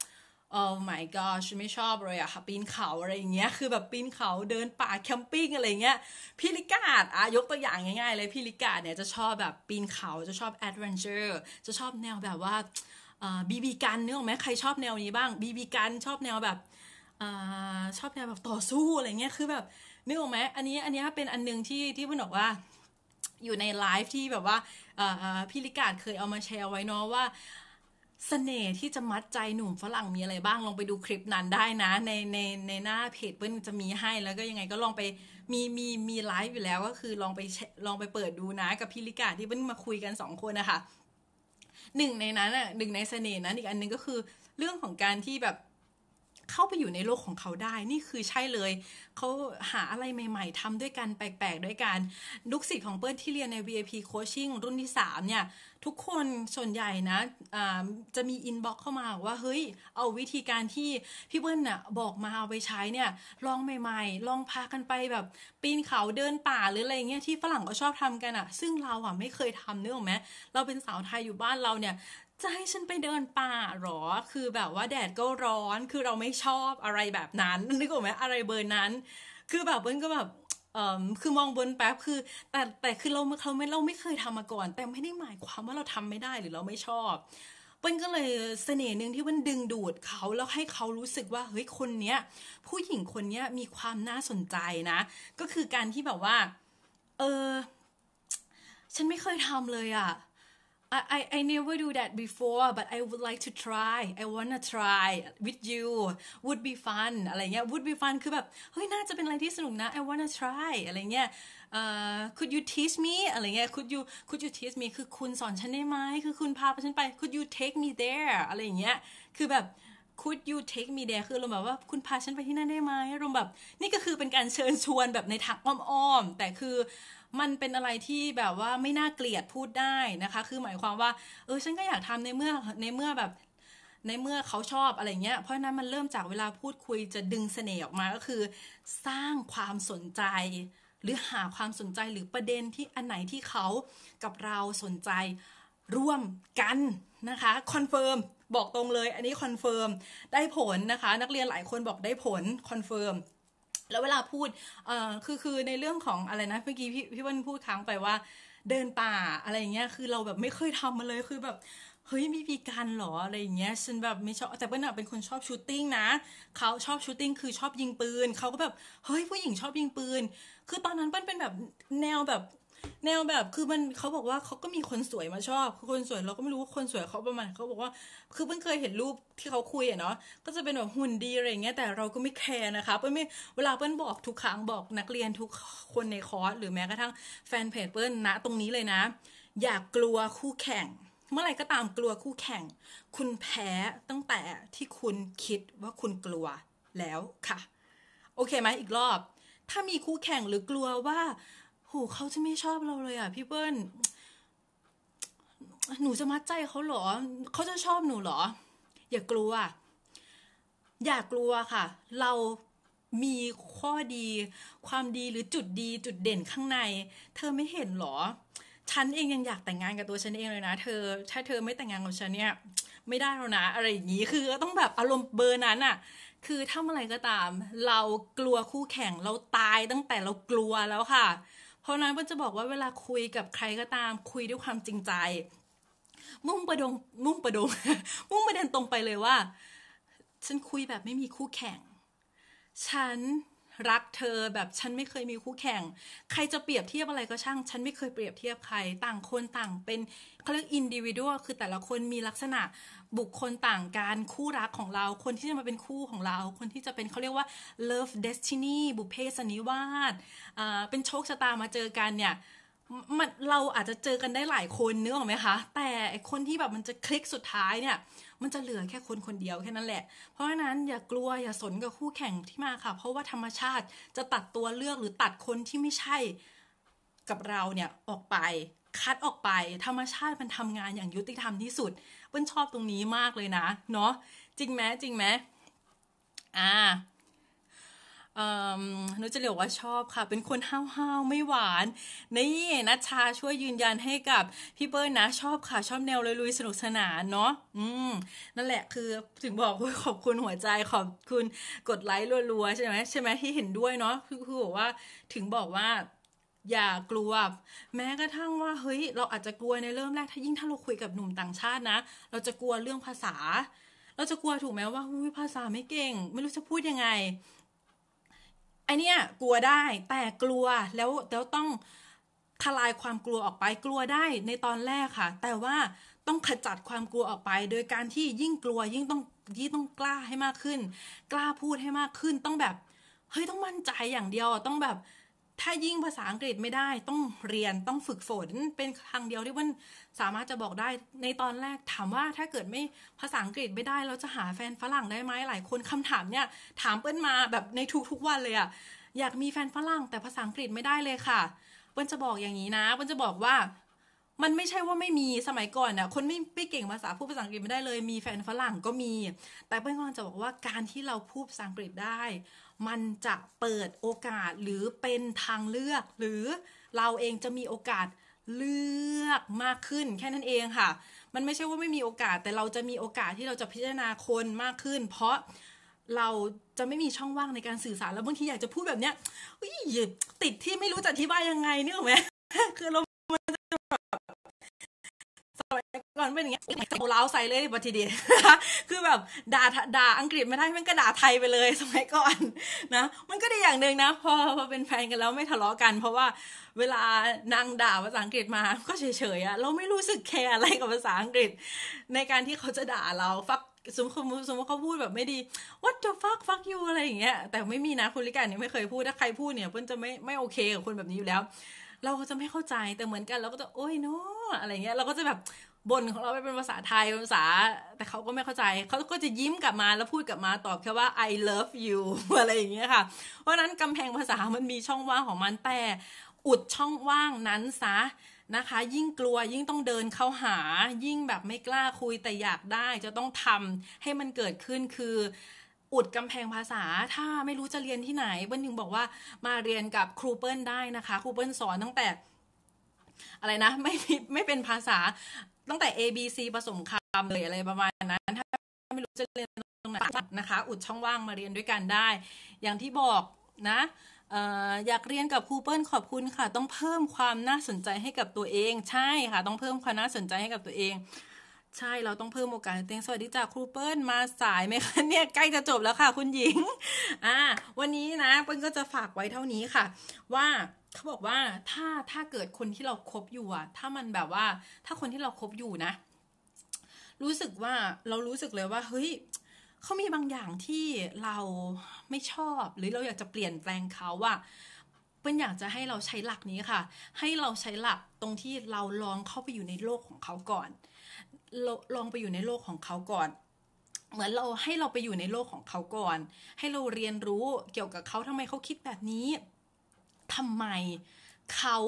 โอ้ my g o ันไม่ชอบเลยอะค่ะปีนเขาอะไรอย่างเงี้ย คือแบบปีนเขาเดินป่าแคมปิ้งอะไรเงี้ย พี่ลิกาดอะยกตัวอย่างง่ายๆเลยพี่ลิกาดเนี่ยจะชอบแบบปีนเขาจะชอบแอดเวนเจอร์จะชอบแนวแบบว่าบีบีกันนึกออกไหมใครชอบแนวนี้บ้างบีบีกันชอบแนวแบบอชอบแนวแบบต่อสู้อะไรเงี้ยคือแบบนึกออกไหมอันนี้อันนี้เป็นอันนึงที่ที่พื่นบอกว่าอยู่ในไลฟ์ที่แบบว่าพี่ลิกาดเคยเอามาแชร์ไว้เนาะว่าสเสน่ห์ที่จะมัดใจหนุ่มฝรั่งมีอะไรบ้าง ลองไปดูคลิปนั้นได้นะ ในในในหน้าเพจเปิ้ลจะมีให้แล้วก็ยังไงก็ลองไปมีมีมีไลฟ์อยู่แล้วก็คือลองไปลองไปเปิดดูนะกับพี่ลิกาที่เพิ่นมาคุยกันสองคนนะคะหนึ่งในนั้นอ่ะหนึ่งในสเสน่ห์นั้นอีกอันนึงก็คือเรื่องของการที่แบบเข้าไปอยู่ในโลกของเขาได้ นี่คือใช่เลย เขาหาอะไรใหม่ๆทำด้วยกันแปลกๆ ด้วยกันลูกศิษย์ของเปิ้ลที่เรียนใน VIP Coaching รุ่นที่3เนี่ยทุกคนส่วนใหญ่นะะจะมีอินบ็อกเข้ามาว่า เฮ้ย เอาวิธีการที่พี่เปิ้ลน่ะบอกมาเอาไปใช้เนี่ย ลองใหม่ๆ ลองพากันไปแบบปีนเขาเดินป่าหรืออะไรเงี้ยที่ฝรั่งก็ชอบทำกันอะ่ะซึ่งเราอ่ะไม่เคยทำเนื่อไหม เราเป็นสาวไทยอยู่บ้านเราเนี่ยจะให้ฉันไปเดินป่าหรอ คือแบบว่าแดดก็ร้อน คือเราไม่ชอบอะไรแบบนั้น นึกออกไหมอะไรเบอร์นั้น คือแบบเบิ้ลก็แบบเออคือมองบนแป๊บ คือ แต่แต่คือเราเขาไม่เราไม่เคยทำมาก่อน แต่ไม่ได้หมายความว่าเราทำไม่ได้หรือเราไม่ชอบเปิ้ลก็เลยเสน่ห์หนึ่งที่มันดึงดูดเขาแล้วให้เขารู้สึกว่า เฮ้ย คนเนี้ย ผู้หญิงคนเนี้ยมีความน่าสนใจนะ ก็คือการที่แบบว่า เออ ฉันไม่เคยทำเลยอะ่ะ I, I, I never do that before but I would like to try I wanna try with you would be fun อะไรเงี้ย would be fun คือแบบเฮ้ยน่าจะเป็นอะไรที่สนุกนะ I wanna try อะไรเงี้ย uh, could you teach me อะไรเงี้ย could you could you teach me คือคุณสอนฉันได้ไหมคือคุณพาฉันไป could you take me there อะไรเงี้ยคือแบบ could you take me there คือรรมแบบว่าคุณพาฉันไปที่นั่นได้ไหมรวมแบบ นี่ก็คือเป็นการเชิญชวนแบบในทางอ้อมๆแต่คือมันเป็นอะไรที่แบบว่าไม่น่าเกลียดพูดได้นะคะ คือหมายความว่า เออฉันก็อยากทำในเมื่อในเมื่อแบบ ในเมื่อเขาชอบอะไรเงี้ยเพราะนั้นมันเริ่มจากเวลาพูดคุยจะดึงเสน่ห์ออกมา ก็คือสร้างความสนใจหรือหาความสนใจหรือประเด็นที่อันไหนที่เขากับเราสนใจร่วมกันนะคะคอนเฟิร์มบอกตรงเลย อันนี้คอนเฟิร์มได้ผลนะคะ นักเรียนหลายคนบอกได้ผล คอนเฟิร์มแล้วเวลาพูดเอ่อคือคือในเรื่องของอะไรนะ เมื่อกี้พี่พี่วันพูดค้างไปว่า เดินป่าอะไรอย่างเงี้ย คือเราแบบไม่เคยทำมาเลย คือแบบเฮ้ยมีพีการหรอ อะไรอย่างเงี้ยฉันแบบไม่ชอบ แต่เปิ้ลเป็นคนชอบชูตติ้งนะ เขาชอบชูตติ้งคือชอบยิงปืน เขาก็แบบเฮ้ย ผู้หญิงชอบยิงปืน คือตอนนั้นเปิ้ลเป็นแบบแนวแบบแนวแบบคือมันเขาบอกว่าเขาก็มีคนสวยมาชอบคือคนสวยเราก็ไม่รู้ว่าคนสวยเขาประมาณเขาบอกว่าคือเพิ่งเคยเห็นรูปที่เขาคุยอะเนาะก็จะเป็นแบบหุ่นดีอะไรเงี้ยแต่เราก็ไม่แคร์นะคะเพิ่ลไม่เวลาเพิ่นบอกทุกครั้งบอกนักเรียนทุกคนในคอร์สหรือแม้กระทั่งแฟนเพจเพิ่นนะ ตรงนี้เลยนะ อย่ากกลัวคู่แข่ง เมื่อไรก็ตามกลัวคู่แข่ง คุณแพ้ตั้งแต่ที่คุณคิดว่าคุณกลัวแล้วค่ะ โอเคไหมอีกรอบ ถ้ามีคู่แข่งหรือกลัวว่าโห เขาจะไม่ชอบเราเลยอ่ะพี่เปิ้ลหนูจะมัดใจเขาเหรอ เขาจะชอบหนูเหรอ อย่ากลัว อย่ากลัวค่ะ เรามีข้อดี ความดีหรือจุดดีจุดเด่นข้างใน เธอไม่เห็นหรอ ฉันเองยังอยากแต่งงานกับตัวฉันเองเลยนะ เธอถ้าเธอไม่แต่งงานกับฉันเนี่ย ไม่ได้แล้วนะ อะไรอย่างนี้ คือต้องแบบอารมณ์เบอร์นั้นอะคือถ้าอะไรก็ตาม เรากลัวคู่แข่ง เราตายตั้งแต่เรากลัวแล้วค่ะเพราะนั้นมันจะบอกว่าเวลาคุยกับใครก็ตามคุยด้วยความจริงใจ มุ่งประดง มุ่งประดง มุ่งประเด็นตรงไปเลยว่า ฉันคุยแบบไม่มีคู่แข่ง ฉันรักเธอแบบฉันไม่เคยมีคู่แข่ง ใครจะเปรียบเทียบอะไรก็ช่าง ฉันไม่เคยเปรียบเทียบใครต่างคนต่างเป็นเขาเรียกอินดิวิดวคือแต่ละคนมีลักษณะบุคคลต่างกันคู่รักของเราคนที่จะมาเป็นคู่ของเรา คนที่จะเป็นเขาเรียกว่า love destiny บุพเพสนิวาสเป็นโชคชะตามาเจอกันเนี่ย มันเราอาจจะเจอกันได้หลายคนเนื้ออไหมคะแต่คนที่แบบมันจะคลิกสุดท้ายเนี่ยมันจะเหลือแค่คนคนเดียวแค่นั้นแหละ เพราะฉะนั้นอย่ากลัวอย่าสนกับคู่แข่งที่มาค่ะเพราะว่าธรรมชาติจะตัดตัวเลือกหรือตัดคนที่ไม่ใช่กับเราเนี่ยออกไปคัดออกไป ธรรมชาติมันทำงานอย่างยุติธรรมที่สุดเปิ้ลชอบตรงนี้มากเลยนะเนาะจริงไหมจริงไหมอ่าหนูจะเรียกว่าชอบค่ะ เป็นคนห้าวห้าวไม่หวานนี่นัชชาช่วยยืนยันให้กับพี่เปิ้ลนะชอบค่ะ ชอบแนวลุยๆสนุกสนาน เนาะอืม นั่นแหละคือถึงบอกว่าขอบคุณหัวใจขอบคุณกดไลค์รัวๆใช่ไหม ใช่ไหมที่เห็นด้วยเนาะคือบอกว่า ถึงบอกว่าอย่ากลัว แม้กระทั่งว่าเฮ้ยเราอาจจะกลัวในเริ่มแรก ถ้ายิ่งถ้าเราคุยกับหนุ่มต่างชาตินะ เราจะกลัวเรื่องภาษา เราจะกลัวถูกไหมว่า้ยภาษาไม่เก่ง ไม่รู้จะพูดยังไงไอเนี้ยกลัวได้ แต่กลัวแล้วแล้วต้องทลายความกลัวออกไป กลัวได้ในตอนแรกค่ะ แต่ว่าต้องขจัดความกลัวออกไป โดยการที่ยิ่งกลัวยิ่งต้องยิ่งต้องกล้าให้มากขึ้น กล้าพูดให้มากขึ้นต้องแบบเฮ้ยต้องมั่นใจอย่างเดียวต้องแบบถ้ายิ่งภาษาอังกฤษไม่ได้ ต้องเรียนต้องฝึกฝนเป็นทางเดียวที่มันสามารถจะบอกได้ในตอนแรกถามว่าถ้าเกิดไม่ภาษาอังกฤษไม่ได้เราจะหาแฟนฝรั่งได้ไหมหลายคนคำถามเนี่ย ถามเปิ้ลมาแบบในทุกๆวันเลยอะอยากมีแฟนฝรั่ง แต่ภาษาอังกฤษไม่ได้เลยค่ะเปิ้ลจะบอกอย่างนี้นะเปิ้ลจะบอกว่า มันไม่ใช่ว่าไม่มีสมัยก่อนน่ะคนไม่ไม่เก่งภาษาพูดภาษาอังกฤษไม่ได้เลย มีแฟนฝรั่งก็มี แต่เพื่อนกำลังจะบอกว่าการที่เราพูดภาษาอังกฤษได้มันจะเปิดโอกาสหรือเป็นทางเลือก หรือเราเองจะมีโอกาสเลือกมากขึ้น แค่นั้นเองค่ะ มันไม่ใช่ว่าไม่มีโอกาส แต่เราจะมีโอกาสที่เราจะพิจารณาคนมากขึ้น เพราะเราจะไม่มีช่องว่างในการสื่อสารแล้วบางทีอยากจะพูดแบบเนี้ยติดที่ไม่รู้จะอธิบายยังไงเนี่ยหรอไหมคือเรา่อนเป็นอย่างเงี้ยโลาวใส่เลยบัทีเดียคือแบบด่า ด่าอังกฤษไม่ได้ มันก็ด่าไทยไปเลย สมัยก่อนนะ มันก็ได้อย่างหนึ่งนะพอพอเป็นแฟนกันแล้วไม่ทะเลาะกัน เพราะว่าเวลานางด่าภาษาอังกฤษมา ก็เฉยๆอะเราไม่รู้สึกแคร์อะไรกับภาษาอังกฤษ ในการที่เขาจะด่าเราฟักสมมติสมมติเขาพูดแบบไม่ดี what the fuck fuck you อะไรอย่างเงี้ยแต่ไม่มีนะคุณลิกาเนี่ยไม่เคยพูดถ้าใครพูดเนี่ยเพื่อนจะไม่ไม่โอเคกับคนแบบนี้อยู่แล้ว เราจะไม่เข้าใจแต่เหมือนกัน เราก็จะโอ้ยเนาะอะไรเงี้ยเราก็จะแบบบ่นของเราไปเป็นภาษาไทยภาษา แต่เขาก็ไม่เข้าใจเขาก็จะยิ้มกลับมาแล้วพูดกลับมาตอบแค่ว่า I love you อะไรอย่างเงี้ยค่ะ เพราะนั้นกำแพงภาษามันมีช่องว่างของมันแต่ อุดช่องว่างนั้นซะนะคะ ยิ่งกลัวยิ่งต้องเดินเข้าหายิ่งแบบไม่กล้าคุยแต่อยากได้จะต้องทำให้มันเกิดขึ้นคือ อุดกำแพงภาษาถ้าไม่รู้จะเรียนที่ไหนเบิ้ลถึงบอกว่ามาเรียนกับครูเปิ้ลได้นะคะครูเปิ้ลสอนตั้งแต่อะไรนะ ไม่ไม่เป็นภาษาตั้งแต่ A B C ผสมคำเลยอะไร ประมาณนั้น ถ้าไม่รู้จะเรียนตรงไหนนะคะ อุดช่องว่างมาเรียนด้วยกันได้ อย่างที่บอกนะอยากเรียนกับครูเปิ้ลขอบคุณค่ะ ต้องเพิ่มความน่าสนใจให้กับตัวเอง ใช่ค่ะ ต้องเพิ่มความน่าสนใจให้กับตัวเอง ใช่ เราต้องเพิ่มโอกาสเต็งสวัสดีจ้าครูเปิ้ลมาสายไหมคะ เนี่ย ใกล้จะจบแล้วค่ะคุณหญิงอ่าวันนี้นะเปิลก็จะฝากไว้เท่านี้ค่ะ ว่าเขาบอกว่าถ้าถ้าเกิดคนที่เราครบอยู่อะถ้ามันแบบว่าถ้าคนที่เราครบอยู่นะ รู้สึกว่าเรารู้สึกเลยว่า เฮ้ยเขามีบางอย่างที่เราไม่ชอบหรือเราอยากจะเปลี่ยนแปลงเขาอะเป็นอยากจะให้เราใช้หลักนี้ค่ะ ให้เราใช้หลักตรงที่เราลองเข้าไปอยู่ในโลกของเขาก่อน ลองไปอยู่ในโลกของเขาก่อน เหมือนเราให้เราไปอยู่ในโลกของเขาก่อน ให้เราเรียนรู้เกี่ยวกับเขาทำไมเขาคิดแบบนี้ทำไมเขา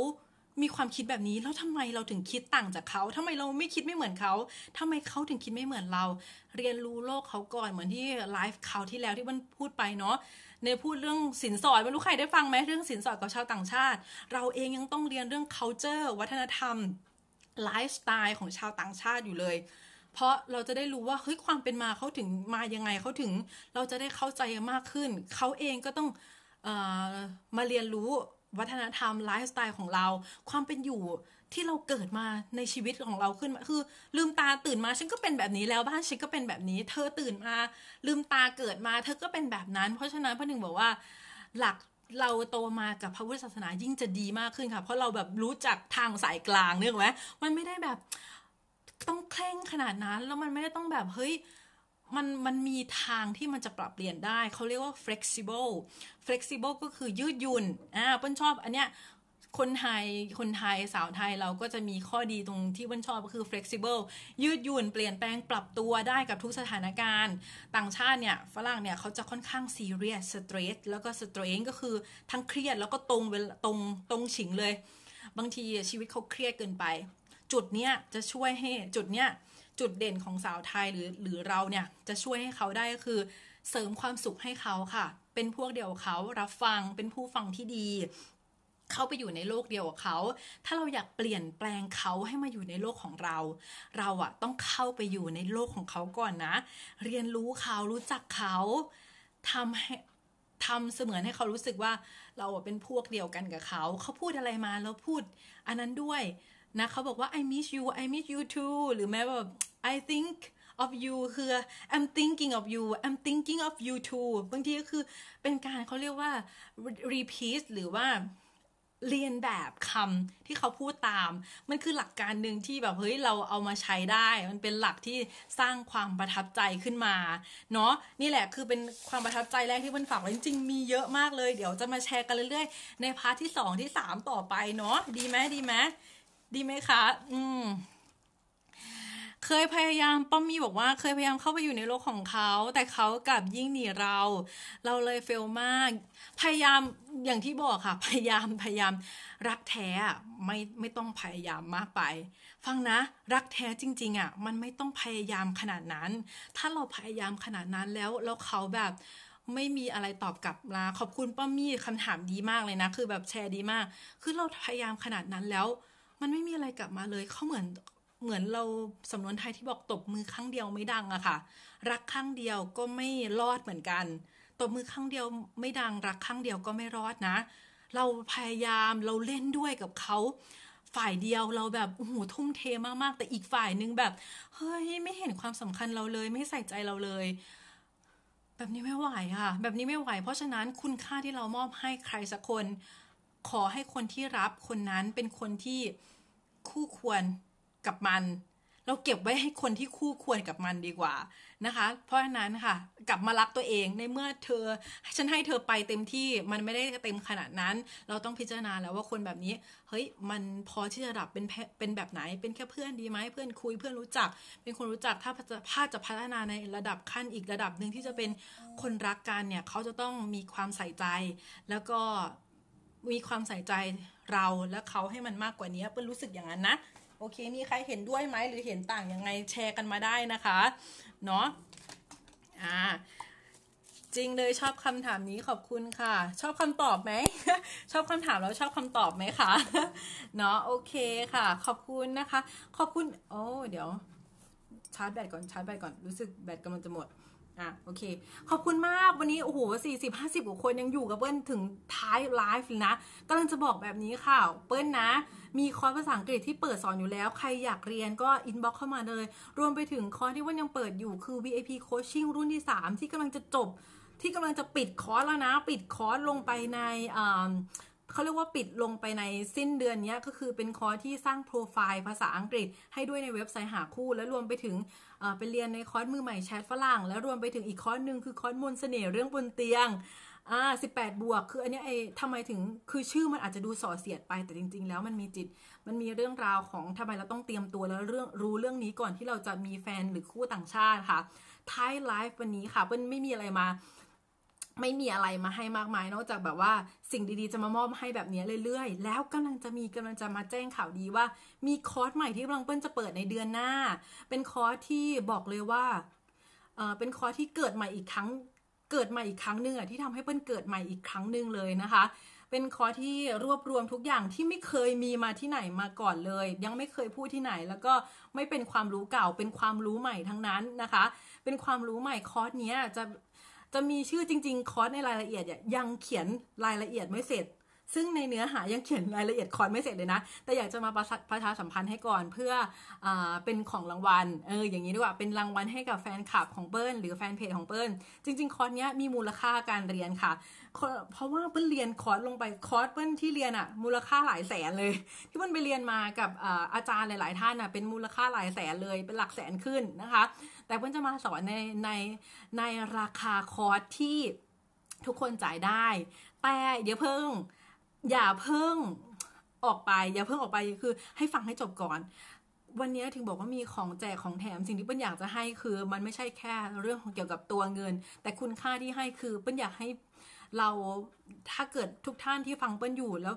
มีความคิดแบบนี้แล้วทำไมเราถึงคิดต่างจากเขาทำไมเราไม่คิดไม่เหมือนเขาทำไมเขาถึงคิดไม่เหมือนเรา เรียนรู้โลกเขาก่อนเหมือนที่ไลฟ์เขาที่แล้วที่มันพูดไปเนาะในพูดเรื่องสินสอดไม่รู้ใครได้ฟังไหมเรื่องสินสอดกับชาวต่างชาติ เราเองยังต้องเรียนเรื่อง culture วัฒนธรรมไลฟ์สไตล์ของชาวต่างชาติอยู่เลยเพราะเราจะได้รู้ว่าเฮ้ยความเป็นมาเขาถึงมายังไงเขาถึงเราจะได้เข้าใจมากขึ้นเขาเองก็ต้องมาเรียนรู้วัฒนธรรมไลฟ์สไตล์ของเรา ความเป็นอยู่ที่เราเกิดมาในชีวิตของเราขึ้นมา คือลืมตาตื่นมาฉันก็เป็นแบบนี้แล้วบ้านฉันก็เป็นแบบนี้ เธอตื่นมา ลืมตาเกิดมา เธอก็เป็นแบบนั้น เพราะฉะนั้นพ่อหนึ่งบอกว่า หลักเราโตมากับพระพุทธศาสนายิ่งจะดีมากขึ้นค่ะเพราะเราแบบรู้จักทางสายกลางเนี่ยไหมมันไม่ได้แบบต้องเคร่งขนาดนั้นแล้วมันไม่ได้ต้องแบบเฮ้ยมันมันมีทางที่มันจะปรับเปลี่ยนได้ เขาเรียกว่า flexible flexible ก็คือยืดหยุ่น อ่าเปิ้นชอบอันเนี้ย คนไทย คนไทยสาวไทยเราก็จะมีข้อดีตรงที่วันชอบก็คือ flexible ยืดหยุ่น เปลี่ยนแปลงปรับตัวได้กับทุกสถานการณ์ ต่างชาติเนี่ย ฝรั่งเนี่ยเขาจะค่อนข้าง serious s t r e s s แล้วก็ strain ก็คือทั้งเครียดแล้วก็ตรงเวลตรงตรงฉิงเลย บางทีชีวิตเขาเครียดเกินไป จุดเนี้ยจะช่วยให้จุดเนี้ยจุดเด่นของสาวไทย หรือ หรือเราเนี่ย จะช่วยให้เขาได้ก็คือ เสริมความสุขให้เขาค่ะ เป็นพวกเดียวเขา รับฟังเป็นผู้ฟังที่ดี เข้าไปอยู่ในโลกเดียวกับเขา ถ้าเราอยากเปลี่ยนแปลงเขาให้มาอยู่ในโลกของเรา เราอ่ะต้องเข้าไปอยู่ในโลกของเขาก่อนนะ เรียนรู้เขารู้จักเขาทำให้ทำเสมือนให้เขารู้สึกว่า เราเป็นพวกเดียวกันกับเขา เขาพูดอะไรมาแล้วพูด อันนั้นด้วยนะเขาบอกว่า I miss you I miss you too หรือแม้แบบ I think of you คือ I'm thinking of you I'm thinking of you too บางทีก็คือเป็นการเขาเรียกว่า repeat หรือว่าเรียนแบบคำที่เขาพูดตาม มันคือหลักการหนึ่งที่แบบเฮ้ยเราเอามาใช้ได้ มันเป็นหลักที่สร้างความประทับใจขึ้นมาเนาะ นี่แหละคือเป็นความประทับใจแรกที่เพื่อนฝากไว้จริงๆมีเยอะมากเลย เดี๋ยวจะมาแชร์กันเรื่อยๆ ในพาร์ทที่2ที่3ต่อไปเนาะ ดีไหมดีไหมดีไหมคะ อืม เคยพยายามป้อมมีบอกว่า เคยพยายามเข้าไปอยู่ในโลกของเขา แต่เขากลับยิ่งหนี เรา เราเลยเฟลมาก พยายามอย่างที่บอกค่ะ พยายาม พยายามรักแท้ไม่ไม่ต้องพยายามมากไป ฟังนะรักแท้จริง ๆ อ่ะ มันไม่ต้องพยายามขนาดนั้น ถ้าเราพยายามขนาดนั้นแล้วแล้วเขาแบบไม่มีอะไรตอบกลับมาขอบคุณป้มมี่คำถามดีมากเลยนะ คือแบบแชร์ดีมาก คือเราพยายามขนาดนั้นแล้วมันไม่มีอะไรกลับมาเลย เขาเหมือนเหมือนเราสำนวนไทยที่บอกตบมือครั้งเดียวไม่ดังอะค่ะรักครั้งเดียวก็ไม่รอดเหมือนกันตบมือครั้งเดียว ไม่ดัง รักครั้งเดียวก็ไม่รอดนะเราพยายามเราเล่นด้วยกับเขาฝ่ายเดียวเราแบบโอ้โหทุ่มเทมากๆแต่อีกฝ่ายนึงแบบ เฮ้ยไม่เห็นความสำคัญเราเลยไม่ใส่ใจเราเลย แบบนี้ไม่ไหวค่ะ แบบนี้ไม่ไหว เพราะฉะนั้นคุณค่าที่เรามอบให้ใครสักคน ขอให้คนที่รับคนนั้นเป็นคนที่คู่ควรกับมันเราเก็บไว้ให้คนที่คู่ควรกับมันดีกว่านะคะ เพราะฉะนั้นค่ะ กลับมารักตัวเองในเมื่อเธอ ฉันให้เธอไปเต็มที่มันไม่ได้เต็มขนาดนั้นเราต้องพิจารณาแล้วว่าคนแบบนี้ เฮ้ยมันพอที่จะดับเป็นเป็นแบบไหนเป็นแค่เพื่อนดีไหมเพื่อนคุยเพื่อนรู้จัก เป็นคนรู้จักถ้าจะพาจะพัฒนาในระดับขั้นอีกระดับหนึ่งที่จะเป็นคนรักกันเนี่ยเขาจะต้องมีความใส่ใจแล้วก็มีความใส่ใจเราและเขาให้มันมากกว่านี้เปิ้ลรู้สึกอย่างนั้นนะ โอเคมีใครเห็นด้วยไหมหรือเห็นต่างยังไงแชร์กันมาได้นะคะเนาะอ่าจริงเลยชอบคำถามนี้ขอบคุณค่ะ ชอบคำตอบไหมชอบคำถามแล้วชอบคำตอบไหมคะเนาะโอเคค่ะ ขอบคุณนะคะ ขอบคุณโอ้เดี๋ยวชาร์จแบตก่อนชาร์จแบตก่อนรู้สึกแบตกำลังจะหมดอ่ะโอเค ขอบคุณมากวันนี้โอ้โหสี่สิบห้าสิบกว่าคนยังอยู่กับเปิ้ลถึงท้ายไลฟ์เลยนะกำลังจะบอกแบบนี้ค่ะเปิ้ลนะ มีคอร์สภาษาอังกฤษที่เปิดสอนอยู่แล้ว ใครอยากเรียนก็อินบ็อกเข้ามาเลย รวมไปถึงคอร์สที่ว่ายังเปิดอยู่คือ VIP Coaching รุ่นที่ 3 ที่กำลังจะจบที่กำลังจะปิดคอร์สแล้วนะ ปิดคอร์สลงไปในอ่าเขาเรียกว่าปิดลงไปในสิ้นเดือนนี้ก็คือเป็นคอร์สที่สร้างโปรไฟล์ภาษาอังกฤษให้ด้วยในเว็บไซต์หาคู่ และรวมไปถึงไปเรียนในคอร์สมือใหม่แชทฝรั่ง และรวมไปถึงอีกคอร์สหนึ่งคือคอร์สมนเสน่ห์เรื่องบนเตียงอ่าสิบแปดบวก คืออันนี้ไอ้ทำไมถึงคือชื่อมันอาจจะดูส่อเสียดไปแต่จริง ๆ แล้วมันมีจิต มันมีเรื่องราวของทำไมเราต้องเตรียมตัวแล้วเรื่องรู้เรื่องนี้ก่อนที่เราจะมีแฟนหรือคู่ต่างชาติค่ะท้ายไลฟ์วันนี้ค่ะเปิ้ลไม่มีอะไรมาไม่มีอะไรมาให้มากมายนอกจากแบบว่า สิ่งดีๆจะมามอบให้แบบนี้เรื่อยๆแล้วกำลังจะมีกำลังจะมาแจ้งข่าวดีว่ามีคอร์สใหม่ที่กำลังเปิ้ลจะเปิดในเดือนหน้า เป็นคอร์สที่บอกเลยว่าเป็นคอร์สที่เกิดใหม่อีกครั้งเกิดใหม่อีกครั้งหนึ่งอ่ะที่ทำให้เปิ้ลเกิดใหม่อีกครั้งหนึ่งเลยนะคะ เป็นคอร์สที่รวบรวมทุกอย่างที่ไม่เคยมีมาที่ไหนมาก่อนเลย ยังไม่เคยพูดที่ไหน แล้วก็ไม่เป็นความรู้เก่าเป็นความรู้ใหม่ทั้งนั้นนะคะ เป็นความรู้ใหม่คอร์สเนี้ยจะจะมีชื่อจริงๆคอร์สในรายละเอียดยังเขียนรายละเอียดไม่เสร็จ ซึ่งในเนื้อหายังเขียนรายละเอียดคอร์สไม่เสร็จเลยนะ แต่อยากจะมาประประชาสัมพันธ์ให้ก่อนเพื่ออเป็นของรางวัลเอออย่างนี้ดีกว่าเป็นรางวัลให้กับแฟนคลับของเปิ้ล หรือแฟนเพจของเปิ้ล จริงๆ คอร์สเนี้ยมีมูลค่าการเรียนค่ะ เพราะว่าเปิ้ลเรียนคอร์สลงไปคอร์สเปิ้ลที่เรียนอะมูลค่าหลายแสนเลย ที่เปิ้ลไปเรียนมากับอาจารย์หลาย ๆ ท่านอะเป็นมูลค่าหลายแสนเลยเป็นหลักแสนขึ้นนะคะแต่เพื่อนจะมาสอนในในในราคาคอร์สที่ทุกคนจ่ายได้ แต่เดี๋ยวเพิ่ง อย่าเพิ่งออกไป อย่าเพิ่งออกไปคือ ให้ฟังให้จบก่อน วันนี้ถึงบอกว่ามีของแจกของแถมสิ่งที่เปิ้ลอยากจะให้คือ มันไม่ใช่แค่เรื่องของเกี่ยวกับตัวเงิน แต่คุณค่าที่ให้คือเปิ้ลอยากให้เราถ้าเกิดทุกท่านที่ฟังเปิ้ลอยู่แล้ว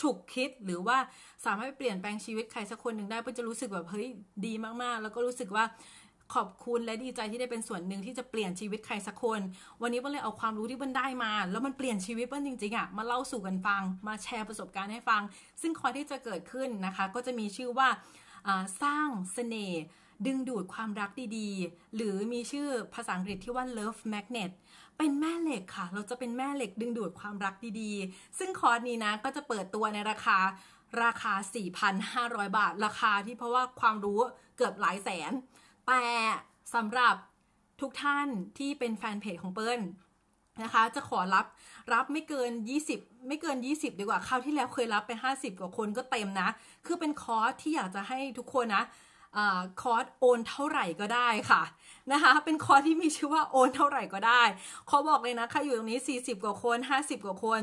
ฉุกคิดหรือว่าสามารถเปลี่ยนแปลงชีวิตใครสักคนหนึ่งได้เปิ้ลจะรู้สึกแบบเฮ้ยดีมากๆ แล้วก็รู้สึกว่าขอบคุณและดีใจที่ได้เป็นส่วนหนึ่งที่จะเปลี่ยนชีวิตใครสักคน วันนี้เปิ้เลยเอาความรู้ที่เปิ้ได้มา แล้วมันเปลี่ยนชีวิตเปิ้จริงๆอะ่ะ มาเล่าสู่กันฟัง มาแชร์ประสบการณ์ให้ฟัง ซึ่งคอร์ที่จะเกิดขึ้นนะคะ ก็จะมีชื่อว่าสร้างเสน่ห์ดึงดูดความรักดีๆ หรือมีชื่อภาษาอังกฤษที่ว่า love magnet เป็นแม่เหล็กค่ะ เราจะเป็นแม่เหล็กดึงดูดความรักดีๆ ซึ่งคอร์สนี้นะก็จะเปิดตัวในราคาราคา 4,500 บาทราคาที่เพราะว่าความรู้เกือบหลายแสนแต่สำหรับทุกท่านที่เป็นแฟนเพจของเปิ้ลนะคะ จะขอรับ รับไม่เกิน 20 ไม่เกิน 20 ดีกว่าคราวที่แล้วเคยรับไป 50 กว่าคนก็เต็มนะคือเป็นคอร์สที่อยากจะให้ทุกคนนะคอร์สโอนเท่าไหร่ก็ได้ค่ะนะคะ เป็นคอร์สที่มีชื่อว่าโอนเท่าไหร่ก็ได้ ขอบอกเลยนะคะอยู่ตรงนี้ 40 กว่าคน 50 กว่าคน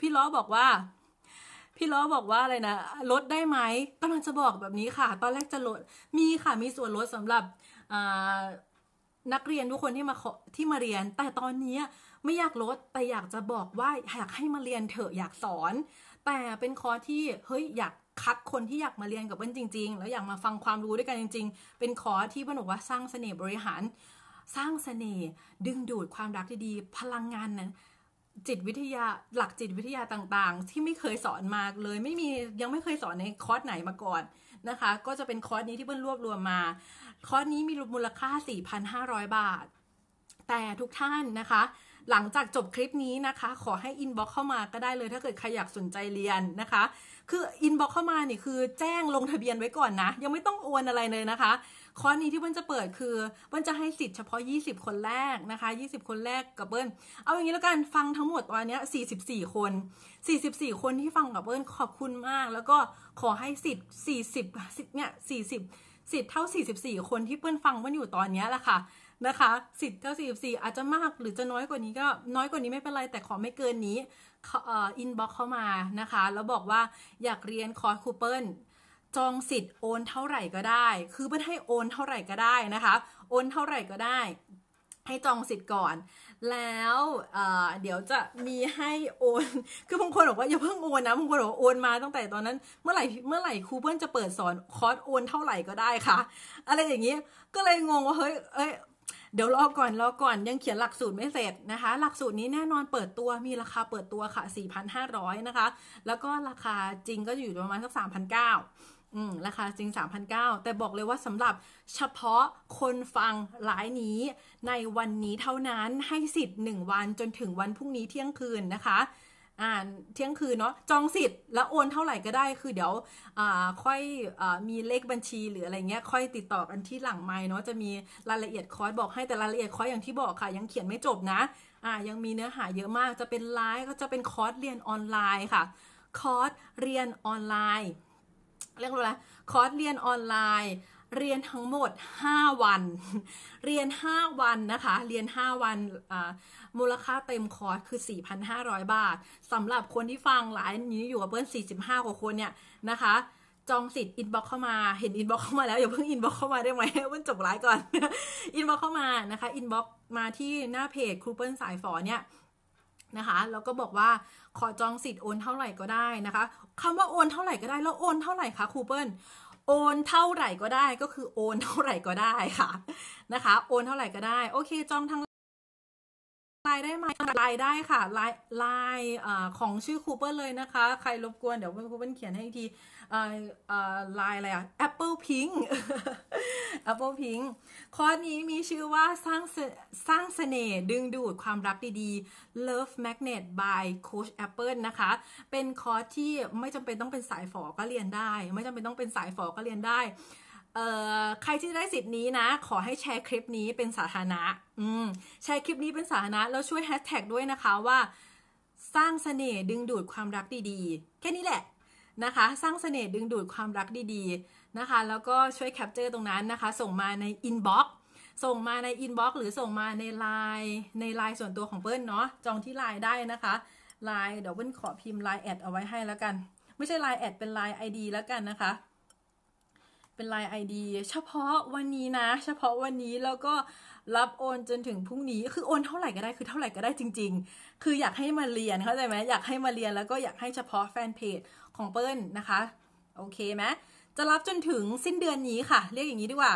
พี่ล้อบอกว่าพี่ล้อบอกว่าอะไรนะลดได้ไหมกำลังจะบอกแบบนี้ค่ะ ตอนแรกจะลดมีค่ะมีส่วนลดสำหรับนักเรียนทุกคนที่มาที่มาเรียน แต่ตอนนี้ไม่อยากลด แต่อยากจะบอกว่าอยากให้มาเรียนเถอะอยากสอน แต่เป็นคอร์สที่เฮ้ยอยากคัดคนที่อยากมาเรียนกับเบิ้ลจริงๆ แล้วอยากมาฟังความรู้ด้วยกันจริงๆ เป็นคอร์สที่เบิ้ลบอกว่าสร้างเสน่ห์บริหารสร้างเสน่ห์ดึงดูดความรักดีๆพลังงานนั้นจิตวิทยาหลักจิตวิทยาต่างๆ ที่ไม่เคยสอนมาเลยไม่มียังไม่เคยสอนในคอร์สไหนมาก่อนนะคะ ก็จะเป็นคอร์สนี้ที่เพิ่นรวบรวมมา คอร์สนี้มีมูลค่า 4,500 บาท แต่ทุกท่านนะคะ หลังจากจบคลิปนี้นะคะ ขอให้อินบ็อกเข้ามาก็ได้เลยถ้าเกิดใครอยากสนใจเรียนนะคะ คืออินบ็อกเข้ามาเนี่ยคือแจ้งลงทะเบียนไว้ก่อนนะ ยังไม่ต้องโอนอะไรเลยนะคะคอสนี้ที่เบิ้ลจะเปิดคือเบิ้ลจะให้สิทธิ์เฉพาะ 20 คนแรกนะคะ 20 คนแรกกับเบิ้ลเอาอย่างนี้แล้วกันฟังทั้งหมดวันนี้44 คน 44 คนที่ฟังกับเบิ้ลขอบคุณมาก แล้วก็ขอให้สิทธิ์ 40สิทธิ์เนี่ย 40สิทธิ์เท่า 44 คนที่เบิ้ลฟังเบิ้ลอยู่ตอนนี้แหละค่ะนะคะ สิทธิ์เท่า 44 อาจจะมาก หรือจะน้อยกว่านี้ก็น้อยกว่านี้ไม่เป็นไรแต่ขอไม่เกินนี้อินบ็อกเข้ามานะคะแล้วบอกว่าอยากเรียนคอร์สคูเปิลจองสิทธิ์โอนเท่า ไหร่ ก็ได้ คือไม่ให้โอนเท่าไหร่ก็ได้นะคะ โอนเท่าไหร่ ก็ได้ ให้จองสิทธิ์ก่อน แล้วเเดี๋ยวจะมีให้โอน คือบางคนบอกว่า อย่าเพิ่งโอนนะ บางคนบอกว่าโอนมาตั้งแต่ตอนนั้น เมื่อไหร่ เมื่อไหร่ครูเพื่อนจะเปิดสอน คอร์สโอนเท่าไหร่ ก็ได้ค่ะ อะไรอย่างนี้ ก็เลยงงว่า เฮ้ยเอ้ย เดี๋ยวรอก่อน รอก่อน ยังเขียนหลักสูตรไม่เสร็จนะคะ หลักสูตรนี้แน่นอนเปิดตัว มีราคาเปิดตัวค่ะ4,500นะคะ แล้วก็ราคาจริงก็อยู่ประมาณสัก3,900อืมราคาจริง3,900แต่บอกเลยว่าสำหรับเฉพาะคนฟังหลายนี้ในวันนี้เท่านั้นให้สิทธิ์ 1 วันจนถึงวันพรุ่งนี้เที่ยงคืนนะคะอ่าเที่ยงคืนเนาะจองสิทธิ์แล้วโอนเท่าไหร่ก็ได้คือเดี๋ยว อ่าค่อยอ่ามีเลขบัญชีหรืออะไรเงี้ย ค่อยติดต่อกันที่หลังไม้เนาะจะมีรายละเอียดคอร์สบอกให้แต่รายละเอียดคอร์สอย่างที่บอกค่ะยังเขียนไม่จบนะอ่ายังมีเนื้อหาเยอะมากจะเป็นไลฟ์ก็จะเป็นคอร์สเรียนออนไลน์ค่ะคอร์สเรียนออนไลน์เรียกว่าคอร์สเรียนออนไลน์ เรียนทั้งหมด 5 วัน เรียน 5 วันนะคะ เรียน5วันมูลค่าเต็มคอร์สคือ 4,500 บาทสำหรับคนที่ฟังหลายนี้อยู่กับเบิ่อน45 กว่าคนเนี่ยนะคะ จองสิทธิ์อินบ็อกเข้ามาเห็นอินบ็อกเข้ามาแล้วอย่าเพิ่งอินบ็อกเข้ามาได้ไหมเิ่งจบไลฟ์ก่อนอินบ็อกเข้ามานะคะอินบ็อกมาที่หน้าเพจครูเปิลสายฝอเนี่ยนะคะแล้วก็บอกว่าขอจองสิทธิ์โอนเท่าไหร่ก็ได้นะคะคำว่าโอนเท่าไหร่ก็ได้แล้วโอนเท่าไหร่คะครูเปิ้ลโอนเท่าไหร่ก็ได้ก็คือโอนเท่าไหร่ก็ได้ค่ะนะคะโอนเท่าไหร่ก็ได้ โอเคจองทางไลน์ได้ไหมไลน์ได้ค่ะไลน์ไลน์ของชื่อครูเปิรลเลยนะคะ ใครรบกวนเดี๋ยวครูเปิรลเขียนให้อีกทีลายอะไรอะ Apple pink Apple pink คอร์สนี้มีชื่อว่าสร้างสร้างเสน่ห์ดึงดูดความรักดีๆ Love Magnet by Coach Apple นะคะ เป็นคอร์สที่ไม่จำเป็นต้องเป็นสายฝอก็เรียนได้ ไม่จำเป็นต้องเป็นสายฝอก็เรียนได้ ใครที่ได้สิทธิ์นี้นะ ขอให้แชร์คลิปนี้เป็นสาธารณะแชร์คลิปนี้เป็นสาธารณะแล้วช่วยแฮชแท็กด้วยนะคะว่าสร้างเสน่ห์ดึงดูดความรักดีๆ แค่นี้แหละนะคะสร้างเสน่ห์ดึงดูดความรักดีๆนะคะแล้วก็ช่วยแคปเจอร์ตรงนั้นนะคะ ส่งมาในอินบ็อกส่งมาในอินบ็อกหรือส่งมาในไลน์ในไลน์ส่วนตัวของเปิ้ลเนาะจองที่ไลน์ได้นะคะไลน์เดี๋ยวเปิ้ลขอพิมพ์ไลน์แอดเอาไว้ให้แล้วกัน ไม่ใช่ไลน์แอดเป็นไลน์ไอดีแล้วกันนะคะ เป็นไลน์ไอดีเฉพาะวันนี้นะ เฉพาะวันนี้แล้วก็รับโอนจนถึงพรุ่งนี้คือโอนเท่าไหร่ก็ได้คือเท่าไหร่ก็ได้จริงๆ คืออยากให้มาเรียนเข้าใจไหมอยากให้มาเรียนแล้วก็อยากให้เฉพาะแฟนเพจของเปิ้ลนะคะ โอเคไหมจะรับจนถึงสิ้นเดือนนี้ค่ะ เรียกอย่างนี้ดีกว่า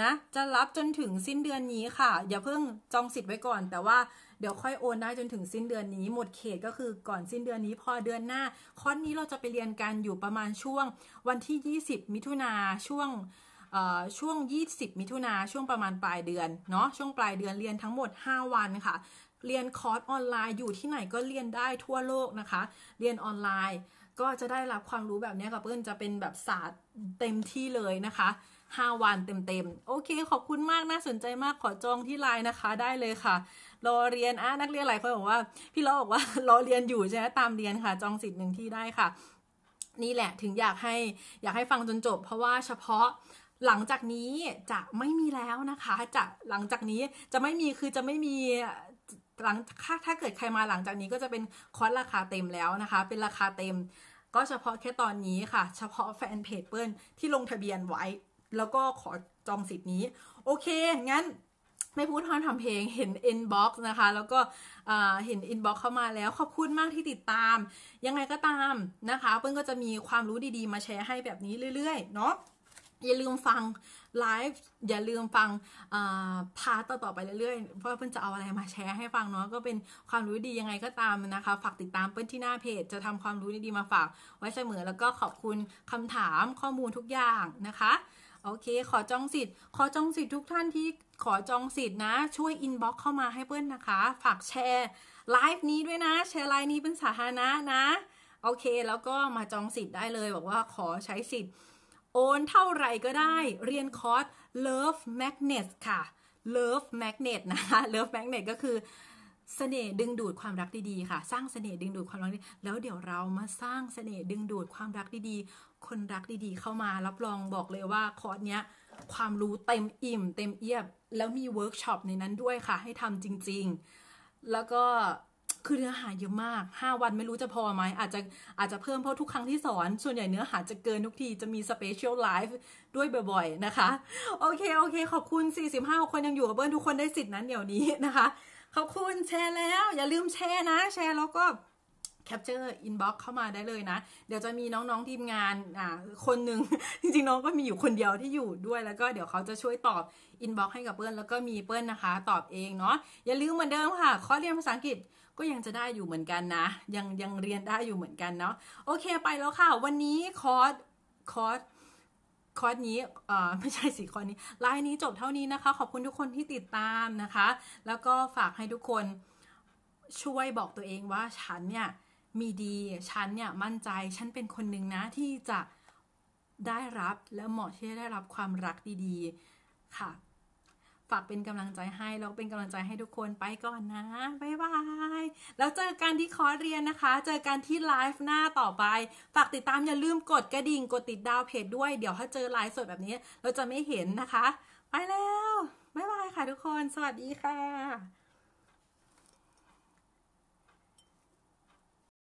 นะจะรับจนถึงสิ้นเดือนนี้ค่ะอย่าเพิ่งจองสิทธิ์ไว้ก่อน แต่ว่าเดี๋ยวค่อยโอนได้จนถึงสิ้นเดือนนี้หมดเขตก็คือก่อนสิ้นเดือนนี้พอเดือนหน้า คอนนี้เราจะไปเรียนกันอยู่ประมาณช่วงวันที่ 20 มิถุนาช่วงช่วง 20 มิถุนาช่วงประมาณปลายเดือนเนาะช่วงปลายเดือนเรียนทั้งหมด 5 วันค่ะ เรียนคอร์สออนไลน์อยู่ที่ไหนก็เรียนได้ทั่วโลกนะคะ เรียนออนไลน์ก็จะได้รับความรู้แบบนี้กับเพื่อนจะเป็นแบบศาสตร์เต็มที่เลยนะคะ5วันเต็มๆโอเค ขอบคุณมากน่าสนใจมากขอจองที่ไลน์นะคะ ได้เลยค่ะรอเรียนอ่ะนักเรียนหลายคนบอกว่า พี่ล้อบอกว่ารอเรียนอยู่ใช่ไหมตามเรียนค่ะ จองสิทธิ์หนึ่งที่ได้ค่ะนี่แหละถึงอยากให้อยากให้ฟังจนจบ เพราะว่าเฉพาะ หลังจากนี้จะไม่มีแล้วนะคะจะหลังจากนี้จะไม่มีคือจะไม่มีหลังถ้าถ้าเกิดใครมาหลังจากนี้ ก็จะเป็นคอร์สราคาเต็มแล้วนะคะ เป็นราคาเต็มก็เฉพาะแค่ตอนนี้ค่ะ เฉพาะแฟนเพจเปิ้ลที่ลงทะเบียนไว้ แล้วก็ขอจองสิทธิ์นี้โอเค งั้น ไม่พูดทอนทำเพลง เห็น inbox นะคะ แล้วก็เห็น inbox เข้ามาแล้ว ขอบคุณมากที่ติดตาม ยังไงก็ตามนะคะ เปิ้ลก็จะมีความรู้ดีๆ มาแชร์ให้แบบนี้เรื่อยๆ เนาะอย่าลืมฟังไลฟ์อย่าลืมฟังพาร์ตต่อไปเรื่อยๆเพราะเพื่อนจะเอาอะไรมาแชร์ให้ฟังเนาะก็เป็นความรู้ดียังไงก็ตามนะคะฝากติดตามเพื่อนที่หน้าเพจ จะทำความรู้ดีๆมาฝาก ไว้เสมอแล้วก็ขอบคุณคำถามข้อมูลทุกอย่างนะคะ โอเคขอจองสิทธิ์ ขอจองสิทธิ์ทุกท่านที่ขอจองสิทธิ์นะ ช่วย อินบ็อกซ์เข้ามาให้เพิ่อนะคะ ฝากแชร์ไลฟ์นี้ด้วยนะ แชร์ไลน์นี้เป็นสาธารณะนะ โอเค แล้วก็มาจองสิทธิ์ได้เลยบอกว่าขอใช้สิทธิ์โอนเท่าไหร่ก็ได้เรียนคอร์ส Love Magnet ค่ะ Love Magnet นะคะ Love Magnet ก็คือ เสน่ห์ดึงดูดความรักดีๆ ค่ะ สร้างเสน่ห์ดึงดูดความรักดีแล้วเดี๋ยวเรามาสร้างเสน่ห์ดึงดูดความรักดีๆ คนรักดีๆ เข้ามา รับรองบอกเลยว่าคอร์สเนี้ยความรู้เต็มอิ่ม เต็มเอียบ แล้วมีเวิร์กช็อปในนั้นด้วยค่ะ ให้ทำจริง ๆ แล้วก็คือเนื้อหาเยอะมาก 5 วันไม่รู้จะพอไหม อาจจะอาจจะเพิ่มเพราะทุกครั้งที่สอน ส่วนใหญ่เนื้อหาจะเกินทุกที จะมีสเปเชียลไลฟ์ด้วยบ่อยๆ นะคะ โอเค โอเค ขอบคุณ 45 คนยังอยู่กับเบิ้ลทุกคนได้สิทธิ์นั้นเดี๋ยวนี้นะคะ ขอบคุณแชร์แล้ว อย่าลืมแชร์นะ แชร์แล้วก็แคปเจอร์อินบ็อกเข้ามาได้เลยนะ เดี๋ยวจะมีน้องๆทีมงาน อ่า คนหนึ่งจริงๆน้องก็มีอยู่คนเดียวที่อยู่ด้วย แล้วก็เดี๋ยวเขาจะช่วยตอบอินบ็อกให้กับเปิ้ลแล้วก็มีเปิ้ลนะคะตอบเองเนาะ อย่าลืมเหมือนเดิมค่ะข้อเรียนภาษาอังกฤษก็ยังจะได้อยู่เหมือนกันนะ ยังยังเรียนได้อยู่เหมือนกันเนาะโอเคไปแล้วค่ะ วันนี้คอร์สคอร์สคอร์สนี้เอ่อไม่ใช่สิคอร์สนี้ ไลน์นี้จบเท่านี้นะคะ ขอบคุณทุกคนที่ติดตามนะคะ แล้วก็ฝากให้ทุกคนช่วยบอกตัวเองว่าฉันเนี่ยมีดี ฉันเนี่ยมั่นใจ ฉันเป็นคนหนึ่งนะ ที่จะได้รับและเหมาะที่จะได้รับความรักดี ๆค่ะฝากเป็นกำลังใจให้ แล้วเป็นกำลังใจให้ทุกคนไปก่อนนะ บ๊ายบาย แล้วเจอกันที่คอร์สเรียนนะคะ เจอกันที่ไลฟ์หน้าต่อไป ฝากติดตามอย่าลืมกดกระดิ่ง กดติดดาวเพจ ด้วยเดี๋ยวถ้าเจอไลฟ์สดแบบนี้เราจะไม่เห็นนะคะ ไปแล้ว บ๊ายบายค่ะทุกคนสวัสดีค่ะ